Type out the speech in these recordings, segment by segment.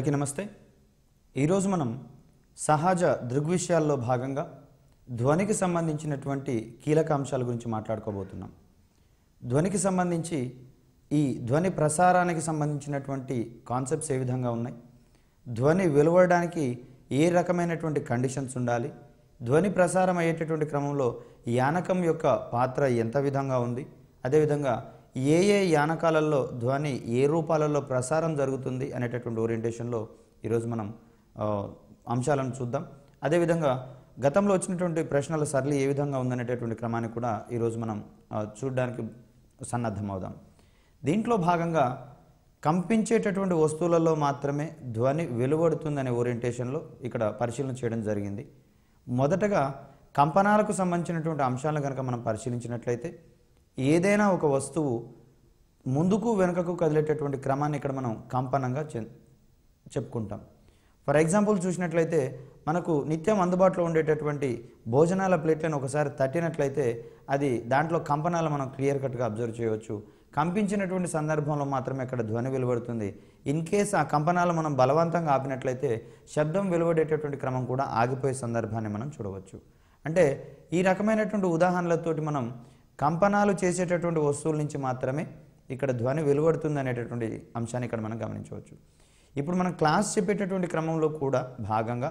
అందరికీ నమస్తే ఈరోజు మనం సహజ దృగ్విషయాల్లో భాగంగా ధ్వనికి సంబంధించినటువంటి కీలక అంశాల గురించి మాట్లాడుకోబోతున్నాం ధ్వనికి సంబంధించి ఈ ధ్వని ప్రసారానికి సంబంధించినటువంటి కాన్సెప్ట్స్ ఏ విధంగా ఉన్నాయి ధ్వని వెలువడడానికి ఏ రకమైనటువంటి కండిషన్స్ ఉండాలి ధ్వని ప్రసారం అయ్యేటటువంటి క్రమంలో యానకం యొక్క పాత్ర ఎంత విధంగా ఉంది అదేవిధంగా ఏ ఏ యానకాలలో ధ్వని ఏ రూపాలలో ప్రసారం జరుగుతుంది అనేటటువంటి ఓరియంటేషన్లో ఈరోజు మనం అంశాలను చూద్దాం అదేవిధంగా గతంలో వచ్చినటువంటి ప్రశ్నల సరళి ఏ విధంగా ఉందనేటటువంటి క్రమాన్ని కూడా ఈరోజు మనం చూడడానికి సన్నద్ధమవుదాం దీంట్లో భాగంగా కంపించేటటువంటి వస్తువులలో మాత్రమే ధ్వని వెలువడుతుందనే ఓరియంటేషన్లో ఇక్కడ పరిశీలన చేయడం జరిగింది మొదటగా కంపనాలకు సంబంధించినటువంటి అంశాలను కనుక మనం పరిశీలించినట్లయితే ఏదైనా ఒక వస్తువు ముందుకు వెనుకకు కదిలేటటువంటి క్రమాన్ని ఇక్కడ మనం కంపనంగా చెప్పుకుంటాం ఫర్ ఎగ్జాంపుల్ చూసినట్లయితే మనకు నిత్యం అందుబాటులో ఉండేటటువంటి భోజనాల ప్లేట్లను ఒకసారి తట్టినట్లయితే అది దాంట్లో కంపనాలు మనం క్లియర్ కట్గా అబ్జర్వ్ చేయవచ్చు కంపించినటువంటి సందర్భంలో మాత్రమే ఇక్కడ ధ్వని వెలువడుతుంది ఇన్ కేస్ ఆ కంపనాలు మనం బలవంతంగా ఆపినట్లయితే శబ్దం వెలువడేటటువంటి క్రమం కూడా ఆగిపోయే సందర్భాన్ని మనం చూడవచ్చు అంటే ఈ రకమైనటువంటి ఉదాహరణలతోటి మనం కంపనాలు చేసేటటువంటి వస్తువుల నుంచి మాత్రమే ఇక్కడ ధ్వని వెలువడుతుంది అనేటటువంటి అంశాన్ని ఇక్కడ మనం గమనించవచ్చు ఇప్పుడు మనం క్లాస్ చెప్పేటటువంటి క్రమంలో కూడా భాగంగా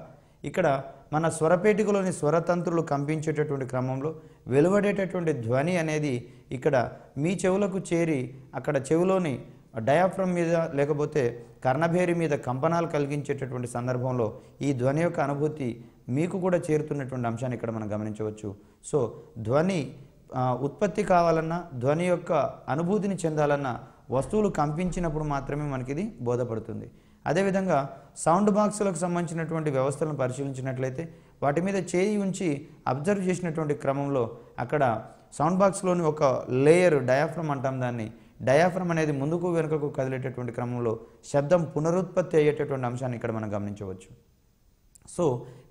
ఇక్కడ మన స్వరపేటికలోని స్వరతంత్రులు కంపించేటటువంటి క్రమంలో వెలువడేటటువంటి ధ్వని అనేది ఇక్కడ మీ చెవులకు చేరి అక్కడ చెవిలోని డయాఫ్రమ్ మీద లేకపోతే కర్ణభేరి మీద కంపనాలు కలిగించేటటువంటి సందర్భంలో ఈ ధ్వని యొక్క అనుభూతి మీకు కూడా చేరుతున్నటువంటి అంశాన్ని ఇక్కడ మనం గమనించవచ్చు సో ధ్వని ఉత్పత్తి కావాలన్నా ధ్వని యొక్క అనుభూతిని చెందాలన్నా వస్తువులు కంపించినప్పుడు మాత్రమే మనకి ఇది బోధపడుతుంది అదేవిధంగా సౌండ్ బాక్సులకు సంబంధించినటువంటి వ్యవస్థలను పరిశీలించినట్లయితే వాటి మీద చేయి ఉంచి అబ్జర్వ్ చేసినటువంటి క్రమంలో అక్కడ సౌండ్ బాక్స్లోని ఒక లేయర్ డయాఫ్రమ్ అంటాం దాన్ని డయాఫ్రమ్ అనేది ముందుకు వెనుకకు కదిలేటటువంటి క్రమంలో శబ్దం పునరుత్పత్తి అయ్యేటటువంటి అంశాన్ని ఇక్కడ మనం గమనించవచ్చు సో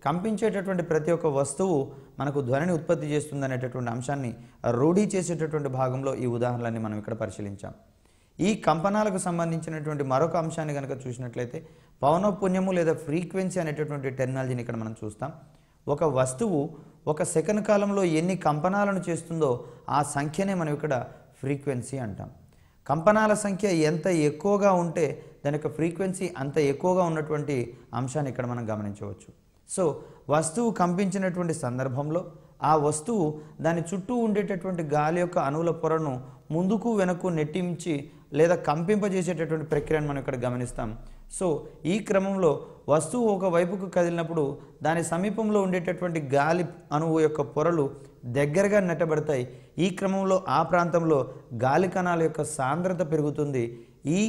కంపించేటటువంటి ప్రతి ఒక్క వస్తువు మనకు ధ్వనిని ఉత్పత్తి చేస్తుంది అనేటటువంటి అంశాన్ని రూఢీ చేసేటటువంటి భాగంలో ఈ ఉదాహరణలన్నీ మనం ఇక్కడ పరిశీలించాం ఈ కంపనాలకు సంబంధించినటువంటి మరొక అంశాన్ని కనుక చూసినట్లయితే పౌనఃపుణ్యము లేదా ఫ్రీక్వెన్సీ అనేటటువంటి టెక్నాలజీని ఇక్కడ మనం చూస్తాం ఒక వస్తువు ఒక సెకండ్ కాలంలో ఎన్ని కంపనాలను చేస్తుందో ఆ సంఖ్యనే మనం ఇక్కడ ఫ్రీక్వెన్సీ అంటాం కంపనాల సంఖ్య ఎంత ఎక్కువగా ఉంటే దాని యొక్క ఫ్రీక్వెన్సీ అంత ఎక్కువగా ఉన్నటువంటి అంశాన్ని ఇక్కడ మనం గమనించవచ్చు సో వస్తువు కంపించినటువంటి సందర్భంలో ఆ వస్తువు దాని చుట్టూ ఉండేటటువంటి గాలి యొక్క అణువుల పొరను ముందుకు వెనక్కు నెట్టించి లేదా కంపింపజేసేటటువంటి ప్రక్రియను మనం ఇక్కడ గమనిస్తాం సో ఈ క్రమంలో వస్తువు ఒక వైపుకు కదిలినప్పుడు దాని సమీపంలో ఉండేటటువంటి గాలి అణువు యొక్క పొరలు దగ్గరగా నెట్టబడతాయి ఈ క్రమంలో ఆ ప్రాంతంలో గాలి కణాల యొక్క సాంద్రత పెరుగుతుంది ఈ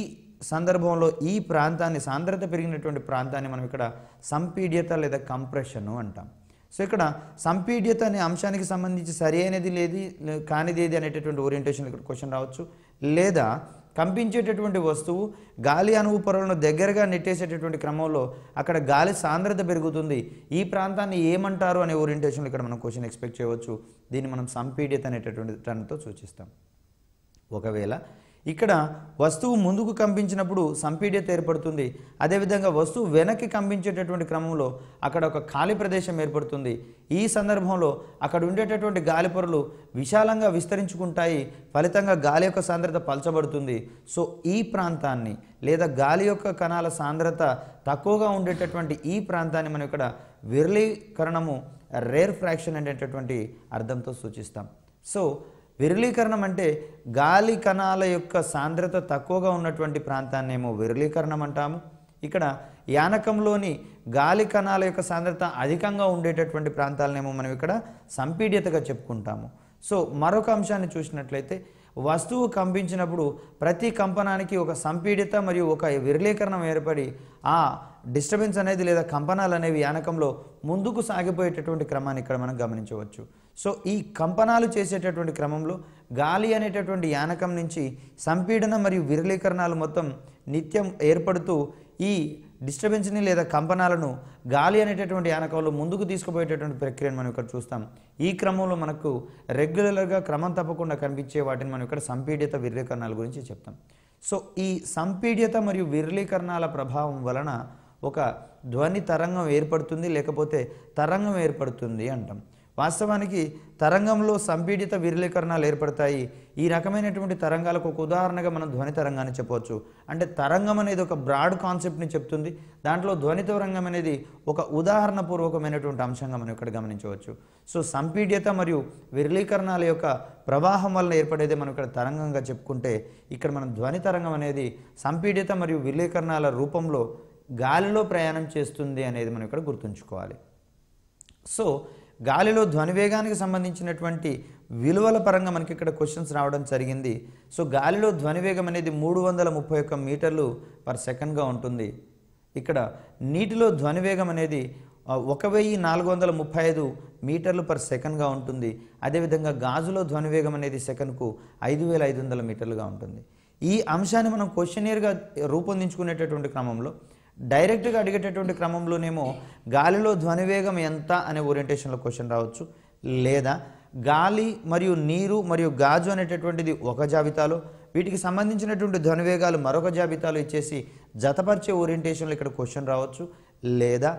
సందర్భంలో ఈ ప్రాంతాన్ని సాంద్రత పెరిగినటువంటి ప్రాంతాన్ని మనం ఇక్కడ సంపీడ్యత లేదా కంప్రెషను అంటాం సో ఇక్కడ సంపీడ్యత అనే అంశానికి సంబంధించి సరి అనేది లేది కానిది ఏది అనేటటువంటి ఓరియంటేషన్ ఇక్కడ క్వశ్చన్ రావచ్చు లేదా కంపించేటటువంటి వస్తువు గాలి అణువు పొరలను దగ్గరగా నెట్టేసేటటువంటి క్రమంలో అక్కడ గాలి సాంద్రత పెరుగుతుంది ఈ ప్రాంతాన్ని ఏమంటారు అనే ఓరియంటేషన్ ఇక్కడ మనం క్వశ్చన్ ఎక్స్పెక్ట్ చేయవచ్చు దీన్ని మనం సంపీడ్యత అనేటటువంటి టర్న్తో సూచిస్తాం ఒకవేళ ఇక్కడ వస్తువు ముందుకు కంపించినప్పుడు సంపీడ్యత ఏర్పడుతుంది అదేవిధంగా వస్తువు వెనక్కి కంపించేటటువంటి క్రమంలో అక్కడ ఒక ఖాళీ ప్రదేశం ఏర్పడుతుంది ఈ సందర్భంలో అక్కడ ఉండేటటువంటి గాలి పొరలు విశాలంగా విస్తరించుకుంటాయి ఫలితంగా గాలి యొక్క సాంద్రత పలచబడుతుంది సో ఈ ప్రాంతాన్ని లేదా గాలి యొక్క కణాల సాంద్రత తక్కువగా ఉండేటటువంటి ఈ ప్రాంతాన్ని మనం ఇక్కడ విరళీకరణము రేర్ ఫ్రాక్షన్ అనేటటువంటి అర్థంతో సూచిస్తాం సో విరళీకరణం అంటే గాలి కణాల యొక్క సాంద్రత తక్కువగా ఉన్నటువంటి ప్రాంతాన్ని ఏమో విరళీకరణం అంటాము ఇక్కడ యానకంలోని గాలి కణాల యొక్క సాంద్రత అధికంగా ఉండేటటువంటి ప్రాంతాలనేమో మనం ఇక్కడ సంపీడ్యతగా చెప్పుకుంటాము సో మరొక అంశాన్ని చూసినట్లయితే వస్తువు కంపించినప్పుడు ప్రతి కంపనానికి ఒక సంపీడిత మరియు ఒక విరళీకరణం ఏర్పడి ఆ డిస్టర్బెన్స్ అనేది లేదా కంపనాలు అనేవి యానకంలో ముందుకు సాగిపోయేటటువంటి క్రమాన్ని ఇక్కడ మనం గమనించవచ్చు సో ఈ కంపనాలు చేసేటటువంటి క్రమంలో గాలి అనేటటువంటి యానకం నుంచి సంపీడన మరియు విరళీకరణాలు మొత్తం నిత్యం ఏర్పడుతూ ఈ డిస్టర్బెన్స్ని లేదా కంపనాలను గాలి అనేటటువంటి యానకంలో ముందుకు తీసుకుపోయేటటువంటి ప్రక్రియను మనం ఇక్కడ చూస్తాం ఈ క్రమంలో మనకు రెగ్యులర్గా క్రమం తప్పకుండా కనిపించే వాటిని మనం ఇక్కడ సంపీడ్యత విరళీకరణాల గురించి చెప్తాం సో ఈ సంపీడ్యత మరియు విరళీకరణాల ప్రభావం వలన ఒక ధ్వని తరంగం ఏర్పడుతుంది లేకపోతే తరంగం ఏర్పడుతుంది అంటాం వాస్తవానికి తరంగంలో సంపీడిత విరళీకరణాలు ఏర్పడతాయి ఈ రకమైనటువంటి తరంగాలకు ఒక ఉదాహరణగా మనం ధ్వని తరంగాన్ని చెప్పవచ్చు అంటే తరంగం అనేది ఒక బ్రాడ్ కాన్సెప్ట్ని చెప్తుంది దాంట్లో ధ్వని తరంగం అనేది ఒక ఉదాహరణపూర్వకమైనటువంటి అంశంగా మనం ఇక్కడ గమనించవచ్చు సో సంపీడ్యత మరియు విరళీకరణాల యొక్క ప్రవాహం వల్ల ఏర్పడేది మనం ఇక్కడ తరంగంగా చెప్పుకుంటే ఇక్కడ మనం ధ్వని తరంగం అనేది సంపీడ్యత మరియు విరళీకరణాల రూపంలో గాలిలో ప్రయాణం చేస్తుంది అనేది మనం ఇక్కడ గుర్తుంచుకోవాలి సో గాలిలో ధ్వనివేగానికి సంబంధించినటువంటి విలువల పరంగా మనకి ఇక్కడ క్వశ్చన్స్ రావడం జరిగింది సో గాలిలో ధ్వనివేగం అనేది మూడు వందల ముప్పై ఒక్క మీటర్లు పర్ సెకండ్గా ఉంటుంది ఇక్కడ నీటిలో ధ్వనివేగం అనేది ఒక వెయ్యి నాలుగు వందల ముప్పై ఐదు మీటర్లు పర్ సెకండ్గా ఉంటుంది అదేవిధంగా గాజులో ధ్వనివేగం అనేది సెకండ్కు ఐదు వేల ఐదు వందల మీటర్లుగా ఉంటుంది ఈ అంశాన్ని మనం క్వశ్చనేర్గా రూపొందించుకునేటటువంటి క్రమంలో డైరెక్ట్గా అడిగేటటువంటి క్రమంలోనేమో గాలిలో ధ్వనివేగం ఎంత అనే ఓరియంటేషన్లో క్వశ్చన్ రావచ్చు లేదా గాలి మరియు నీరు మరియు గాజు అనేటటువంటిది ఒక జాబితాలో వీటికి సంబంధించినటువంటి ధ్వనివేగాలు మరొక జాబితాలో ఇచ్చేసి జతపరిచే ఓరియంటేషన్లో ఇక్కడ క్వశ్చన్ రావచ్చు లేదా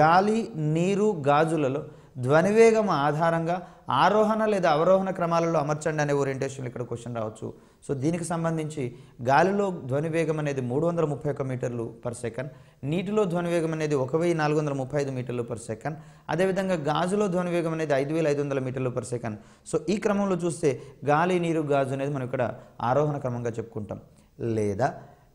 గాలి నీరు గాజులలో ధ్వనివేగం ఆధారంగా ఆరోహణ లేదా అవరోహణ క్రమాలలో అమర్చండి అనే ఓరియంటేషన్లో ఇక్కడ క్వశ్చన్ రావచ్చు సో దీనికి సంబంధించి గాలిలో ధ్వనివేగం అనేది మూడు వందల ముప్పై ఒక్క మీటర్లు పర్ సెకండ్ నీటిలో ధ్వనివేగం అనేది ఒక వెయ్యి నాలుగు వందల ముప్పై ఐదు మీటర్లు పర్ సెకండ్ అదేవిధంగా గాజులో ధ్వనివేగం అనేది ఐదు వేల ఐదు వందల మీటర్లు పర్ సెకండ్ సో ఈ క్రమంలో చూస్తే గాలి నీరు గాజు అనేది మనం ఇక్కడ ఆరోహణ క్రమంగా చెప్పుకుంటాం లేదా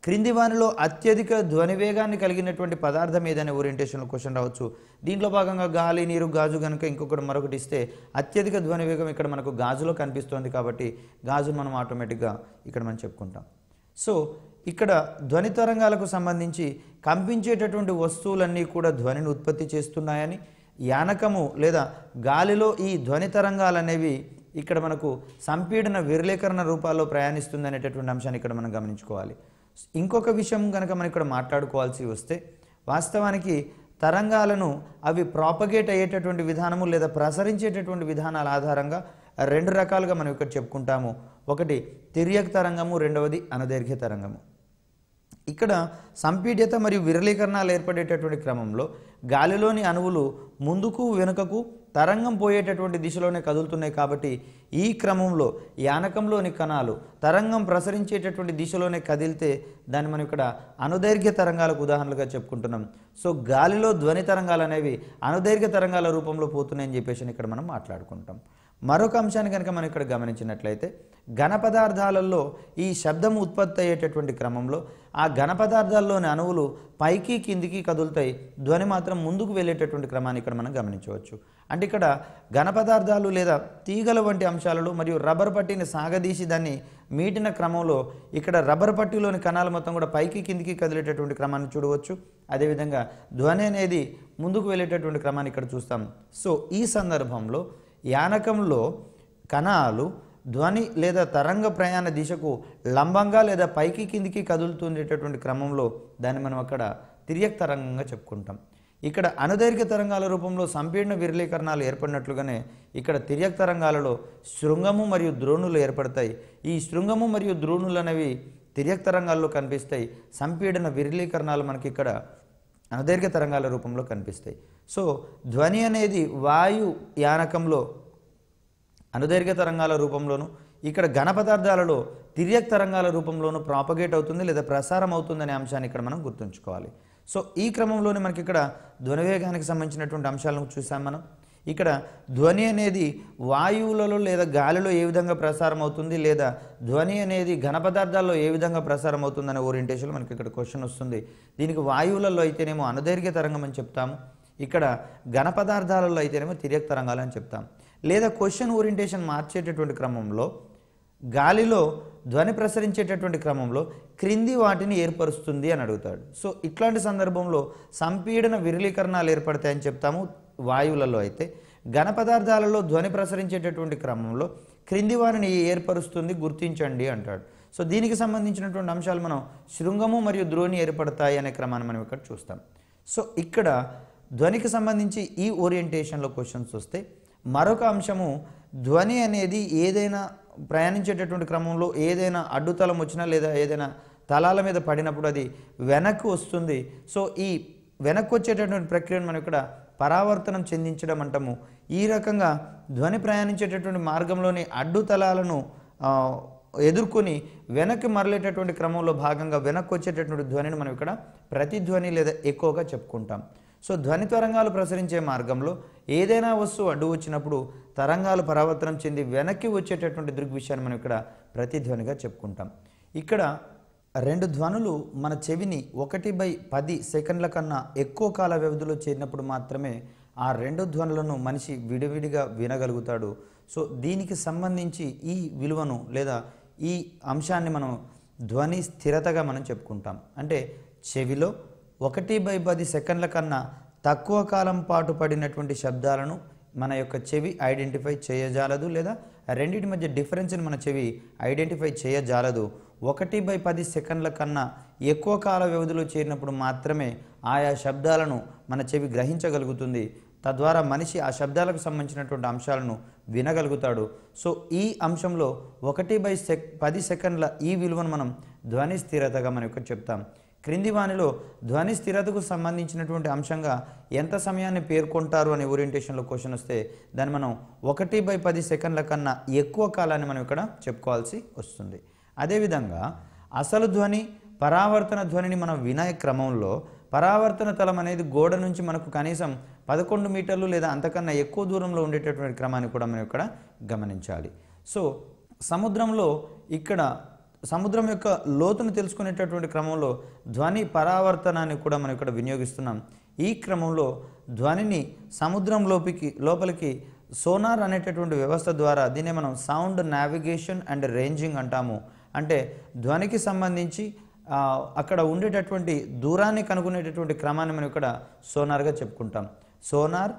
క్రింది వానిలో అత్యధిక ధ్వనివేగాన్ని కలిగినటువంటి పదార్థం ఏదైనా ఓరియంటేషన్లో క్వశ్చన్ రావచ్చు దీంట్లో భాగంగా గాలి నీరు గాజు కనుక ఇంకొకటి మరొకటి ఇస్తే అత్యధిక ధ్వనివేగం ఇక్కడ మనకు గాజులో కనిపిస్తోంది కాబట్టి గాజును మనం ఆటోమేటిక్గా ఇక్కడ మనం చెప్పుకుంటాం సో ఇక్కడ ధ్వని తరంగాలకు సంబంధించి కంపించేటటువంటి వస్తువులన్నీ కూడా ధ్వనిని ఉత్పత్తి చేస్తున్నాయని యానకము లేదా గాలిలో ఈ ధ్వని తరంగాలు అనేవి ఇక్కడ మనకు సంపీడన విరలేకరణ రూపాల్లో ప్రయాణిస్తుంది అనేటటువంటి అంశాన్ని ఇక్కడ మనం గమనించుకోవాలి ఇంకొక విషయం కనుక మనం ఇక్కడ మాట్లాడుకోవాల్సి వస్తే వాస్తవానికి తరంగాలను అవి ప్రాపగేట్ అయ్యేటటువంటి విధానము లేదా ప్రసరించేటటువంటి విధానాల ఆధారంగా రెండు రకాలుగా మనం ఇక్కడ చెప్పుకుంటాము ఒకటి తిరియక తరంగము రెండవది అనదీర్ఘ తరంగము ఇక్కడ సంపీడ్యత మరియు విరళీకరణాలు ఏర్పడేటటువంటి క్రమంలో గాలిలోని అణువులు ముందుకు వెనుకకు తరంగం పోయేటటువంటి దిశలోనే కదులుతున్నాయి కాబట్టి ఈ క్రమంలో యానకంలోని కణాలు తరంగం ప్రసరించేటటువంటి దిశలోనే కదిలితే దాన్ని మనం ఇక్కడ అనుదైర్ఘ్య తరంగాలకు ఉదాహరణలుగా చెప్పుకుంటున్నాం సో గాలిలో ధ్వని తరంగాలు అనేవి అనుదైర్ఘ్య తరంగాల రూపంలో పోతున్నాయని చెప్పేసి ఇక్కడ మనం మాట్లాడుకుంటాం మరొక అంశాన్ని కనుక మనం ఇక్కడ గమనించినట్లయితే ఘన పదార్థాలలో ఈ శబ్దం ఉత్పత్తి అయ్యేటటువంటి క్రమంలో ఆ ఘన పదార్థాల్లోని అణువులు పైకి కిందికి కదులుతాయి ధ్వని మాత్రం ముందుకు వెళ్ళేటటువంటి క్రమాన్ని ఇక్కడ మనం గమనించవచ్చు అంటే ఇక్కడ ఘన పదార్థాలు లేదా తీగల వంటి అంశాలలో మరియు రబ్బర్ పట్టీని సాగదీసి దాన్ని మీటిన క్రమంలో ఇక్కడ రబ్బర్ పట్టీలోని కణాలు మొత్తం కూడా పైకి కిందికి కదిలేటటువంటి క్రమాన్ని చూడవచ్చు అదేవిధంగా ధ్వని అనేది ముందుకు వెళ్ళేటటువంటి క్రమాన్ని ఇక్కడ చూస్తాం సో ఈ సందర్భంలో యానకంలో కణాలు ధ్వని లేదా తరంగ ప్రయాణ దిశకు లంబంగా లేదా పైకి కిందికి కదులుతుండేటటువంటి క్రమంలో దాన్ని మనం అక్కడ తిరియక్ తరంగంగా చెప్పుకుంటాం ఇక్కడ అనుదైర్ఘ్య తరంగాల రూపంలో సంపీడన విరళీకరణాలు ఏర్పడినట్లుగానే ఇక్కడ తిర్యక్ తరంగాలలో శృంగము మరియు ద్రోణులు ఏర్పడతాయి ఈ శృంగము మరియు ద్రోణులు అనేవి తిర్యక్ తరంగాల్లో కనిపిస్తాయి సంపీడన విరళీకరణాలు మనకి ఇక్కడ అనుదైర్ఘ్య తరంగాల రూపంలో కనిపిస్తాయి సో ధ్వని అనేది వాయు యానకంలో అనుదైర్ఘ్య తరంగాల రూపంలోను ఇక్కడ ఘన పదార్థాలలో తిర్యక్ తరంగాల రూపంలోనూ ప్రాపగేట్ అవుతుంది లేదా ప్రసారం అవుతుందనే అంశాన్ని ఇక్కడ మనం గుర్తుంచుకోవాలి సో ఈ క్రమంలోనే మనకి ఇక్కడ ధ్వనివేగానికి సంబంధించినటువంటి అంశాలను చూసాం మనం ఇక్కడ ధ్వని అనేది వాయువులలో లేదా గాలిలో ఏ విధంగా ప్రసారం అవుతుంది లేదా ధ్వని అనేది ఘన పదార్థాల్లో ఏ విధంగా ప్రసారం అవుతుంది అనే ఓరియంటేషన్లో మనకి ఇక్కడ క్వశ్చన్ వస్తుంది దీనికి వాయువులలో అయితేనేమో అనుదైర్ఘ్య తరంగం అని చెప్తాము ఇక్కడ ఘన పదార్థాలలో అయితేనేమో తిరియక్ తరంగాలు అని చెప్తాం లేదా క్వశ్చన్ ఓరియంటేషన్ మార్చేటటువంటి క్రమంలో గాలిలో ధ్వని ప్రసరించేటటువంటి క్రమంలో క్రింది వాటిని ఏర్పరుస్తుంది అని అడుగుతాడు సో ఇట్లాంటి సందర్భంలో సంపీడన విరళీకరణాలు ఏర్పడతాయని చెప్తాము వాయువులలో అయితే ఘన పదార్థాలలో ధ్వని ప్రసరించేటటువంటి క్రమంలో క్రింది వారిని ఏర్పరుస్తుంది గుర్తించండి అంటాడు సో దీనికి సంబంధించినటువంటి అంశాలు మనం శృంగము మరియు ద్రోణి ఏర్పడతాయి అనే క్రమాన్ని మనం ఇక్కడ చూస్తాం సో ఇక్కడ ధ్వనికి సంబంధించి ఈ ఓరియంటేషన్లో క్వశ్చన్స్ వస్తే మరొక అంశము ధ్వని అనేది ఏదైనా ప్రయాణించేటటువంటి క్రమంలో ఏదైనా అడ్డుతలం వచ్చినా లేదా ఏదైనా తలాల మీద పడినప్పుడు అది వెనక్కి వస్తుంది సో ఈ వెనక్కి వచ్చేటటువంటి ప్రక్రియను మనం ఇక్కడ పరావర్తనం చెందించడం అంటాము ఈ రకంగా ధ్వని ప్రయాణించేటటువంటి మార్గంలోని అడ్డుతలాలను ఎదుర్కొని వెనక్కి మరలేటటువంటి క్రమంలో భాగంగా వెనక్కి వచ్చేటటువంటి ధ్వనిని మనం ఇక్కడ ప్రతిధ్వని లేదా ఎక్కువగా చెప్పుకుంటాం సో ధ్వని తరంగాలు ప్రసరించే మార్గంలో ఏదైనా వస్తువు అడ్డు వచ్చినప్పుడు తరంగాలు పరావర్తనం చెంది వెనక్కి వచ్చేటటువంటి దృగ్విషయాన్ని మనం ఇక్కడ ప్రతిధ్వనిగా చెప్పుకుంటాం ఇక్కడ రెండు ధ్వనులు మన చెవిని ఒకటి బై పది సెకండ్ల కన్నా ఎక్కువ కాల వ్యవధిలో చేరినప్పుడు మాత్రమే ఆ రెండు ధ్వనులను మనిషి విడివిడిగా వినగలుగుతాడు సో దీనికి సంబంధించి ఈ విలువను లేదా ఈ అంశాన్ని మనం ధ్వని స్థిరతగా మనం చెప్పుకుంటాం అంటే చెవిలో ఒకటి బై పది సెకండ్ల కన్నా తక్కువ కాలం పాటు పడినటువంటి శబ్దాలను మన యొక్క చెవి ఐడెంటిఫై చేయజాలదు లేదా రెండింటి మధ్య డిఫరెన్స్ని మన చెవి ఐడెంటిఫై చేయజాలదు ఒకటి బై పది సెకండ్ల కన్నా ఎక్కువ కాల వ్యవధిలో చేరినప్పుడు మాత్రమే ఆయా శబ్దాలను మన చెవి గ్రహించగలుగుతుంది తద్వారా మనిషి ఆ శబ్దాలకు సంబంధించినటువంటి అంశాలను వినగలుగుతాడు సో ఈ అంశంలో ఒకటి బై సెక్ పది సెకండ్ల ఈ విలువను మనం ధ్వని స్థిరతగా మనం ఇక్కడ చెప్తాం క్రింది వానిలో ధ్వని స్థిరతకు సంబంధించినటువంటి అంశంగా ఎంత సమయాన్ని పేర్కొంటారు అనే ఓరియంటేషన్లో క్వశ్చన్ వస్తే దాన్ని మనం ఒకటి బై పది సెకండ్ల కన్నా ఎక్కువ కాలాన్ని మనం ఇక్కడ చెప్పుకోవాల్సి వస్తుంది అదేవిధంగా అసలు ధ్వని పరావర్తన ధ్వనిని మనం వినయ క్రమంలో పరావర్తన తలం అనేది గోడ నుంచి మనకు కనీసం పదకొండు మీటర్లు లేదా అంతకన్నా ఎక్కువ దూరంలో ఉండేటటువంటి క్రమాన్ని కూడా మనం ఇక్కడ గమనించాలి సో సముద్రంలో ఇక్కడ సముద్రం యొక్క లోతును తెలుసుకునేటటువంటి క్రమంలో ధ్వని పరావర్తనాన్ని కూడా మనం ఇక్కడ వినియోగిస్తున్నాం ఈ క్రమంలో ధ్వనిని సముద్రం లోపలికి లోపలికి సోనార్ అనేటటువంటి వ్యవస్థ ద్వారా దీన్ని మనం సౌండ్ నావిగేషన్ అండ్ రేంజింగ్ అంటాము అంటే ధ్వనికి సంబంధించి అక్కడ ఉండేటటువంటి దూరాన్ని కనుగొనేటటువంటి క్రమాన్ని మనం ఇక్కడ సోనార్గా చెప్పుకుంటాం sonar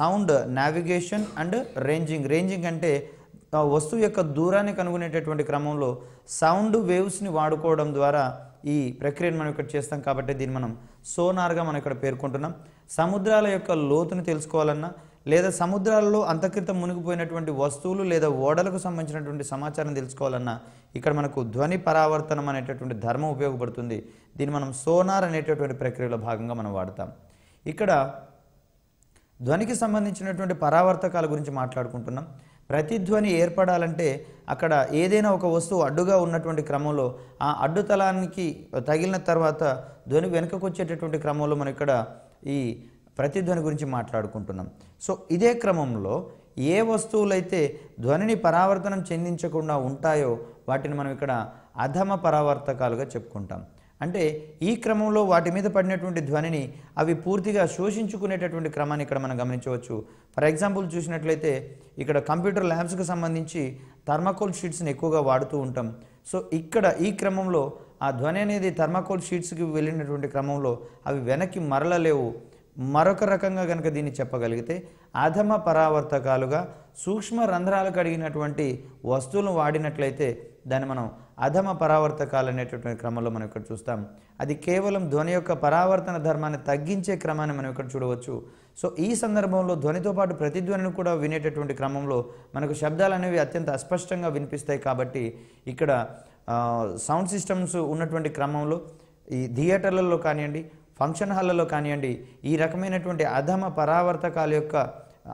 sound navigation and ranging ranging అంటే ఆ వస్తువు యొక్క దూరాన్ని కనుగొనేటటువంటి క్రమంలో సౌండ్ వేవ్స్ని వాడుకోవడం ద్వారా ఈ ప్రక్రియను మనం ఇక్కడ చేస్తాం కాబట్టి దీన్ని మనం సోనార్గా మనం ఇక్కడ పేర్కొంటున్నాం సముద్రాల యొక్క లోతును తెలుసుకోవాలన్నా లేదా సముద్రాలలో అంతక్రితం మునిగిపోయినటువంటి వస్తువులు లేదా ఓడలకు సంబంధించినటువంటి సమాచారం తెలుసుకోవాలన్నా ఇక్కడ మనకు ధ్వని పరావర్తనం అనేటటువంటి ధర్మం ఉపయోగపడుతుంది దీన్ని మనం సోనార్ అనేటటువంటి ప్రక్రియలో భాగంగా మనం వాడతాం ఇక్కడ ధ్వనికి సంబంధించినటువంటి పరావర్తకాల గురించి మాట్లాడుకుంటున్నాం ప్రతిధ్వని ఏర్పడాలంటే అక్కడ ఏదైనా ఒక వస్తువు అడ్డుగా ఉన్నటువంటి క్రమంలో ఆ అడ్డుతలానికి తగిలిన తర్వాత ధ్వని వెనుకకు వచ్చేటటువంటి క్రమంలో మనం ఇక్కడ ఈ ప్రతిధ్వని గురించి మాట్లాడుకుంటున్నాం సో ఇదే క్రమంలో ఏ వస్తువులైతే ధ్వనిని పరావర్తనం చెందించకుండా ఉంటాయో వాటిని మనం ఇక్కడ అధమ పరావర్తకాలుగా చెప్పుకుంటాం అంటే ఈ క్రమంలో వాటి మీద పడినటువంటి ధ్వనిని అవి పూర్తిగా శోషించుకునేటటువంటి క్రమాన్ని ఇక్కడ మనం గమనించవచ్చు ఫర్ ఎగ్జాంపుల్ చూసినట్లయితే ఇక్కడ కంప్యూటర్ ల్యాబ్స్కి సంబంధించి థర్మాకోల్ షీట్స్ని ఎక్కువగా వాడుతూ ఉంటాం సో ఇక్కడ ఈ క్రమంలో ఆ ధ్వని అనేది థర్మాకోల్ షీట్స్కి వెళ్ళినటువంటి క్రమంలో అవి వెనక్కి మరలలేవు మరొక రకంగా కనుక దీన్ని చెప్పగలిగితే అధమ పరావర్తకాలుగా సూక్ష్మ రంధ్రాలు కడిగినటువంటి వస్తువులను వాడినట్లయితే దాన్ని మనం అధమ పరావర్తకాలు అనేటటువంటి క్రమంలో మనం ఇక్కడ చూస్తాం అది కేవలం ధ్వని యొక్క పరావర్తన ధర్మాన్ని తగ్గించే క్రమాన్ని మనం ఇక్కడ చూడవచ్చు సో ఈ సందర్భంలో ధ్వనితో పాటు ప్రతిధ్వనిని కూడా వినేటటువంటి క్రమంలో మనకు శబ్దాలు అనేవి అత్యంత అస్పష్టంగా వినిపిస్తాయి కాబట్టి ఇక్కడ సౌండ్ సిస్టమ్స్ ఉన్నటువంటి క్రమంలో ఈ థియేటర్లలో కానివ్వండి ఫంక్షన్ హాల్లలో కానివ్వండి ఈ రకమైనటువంటి అధమ పరావర్తకాల యొక్క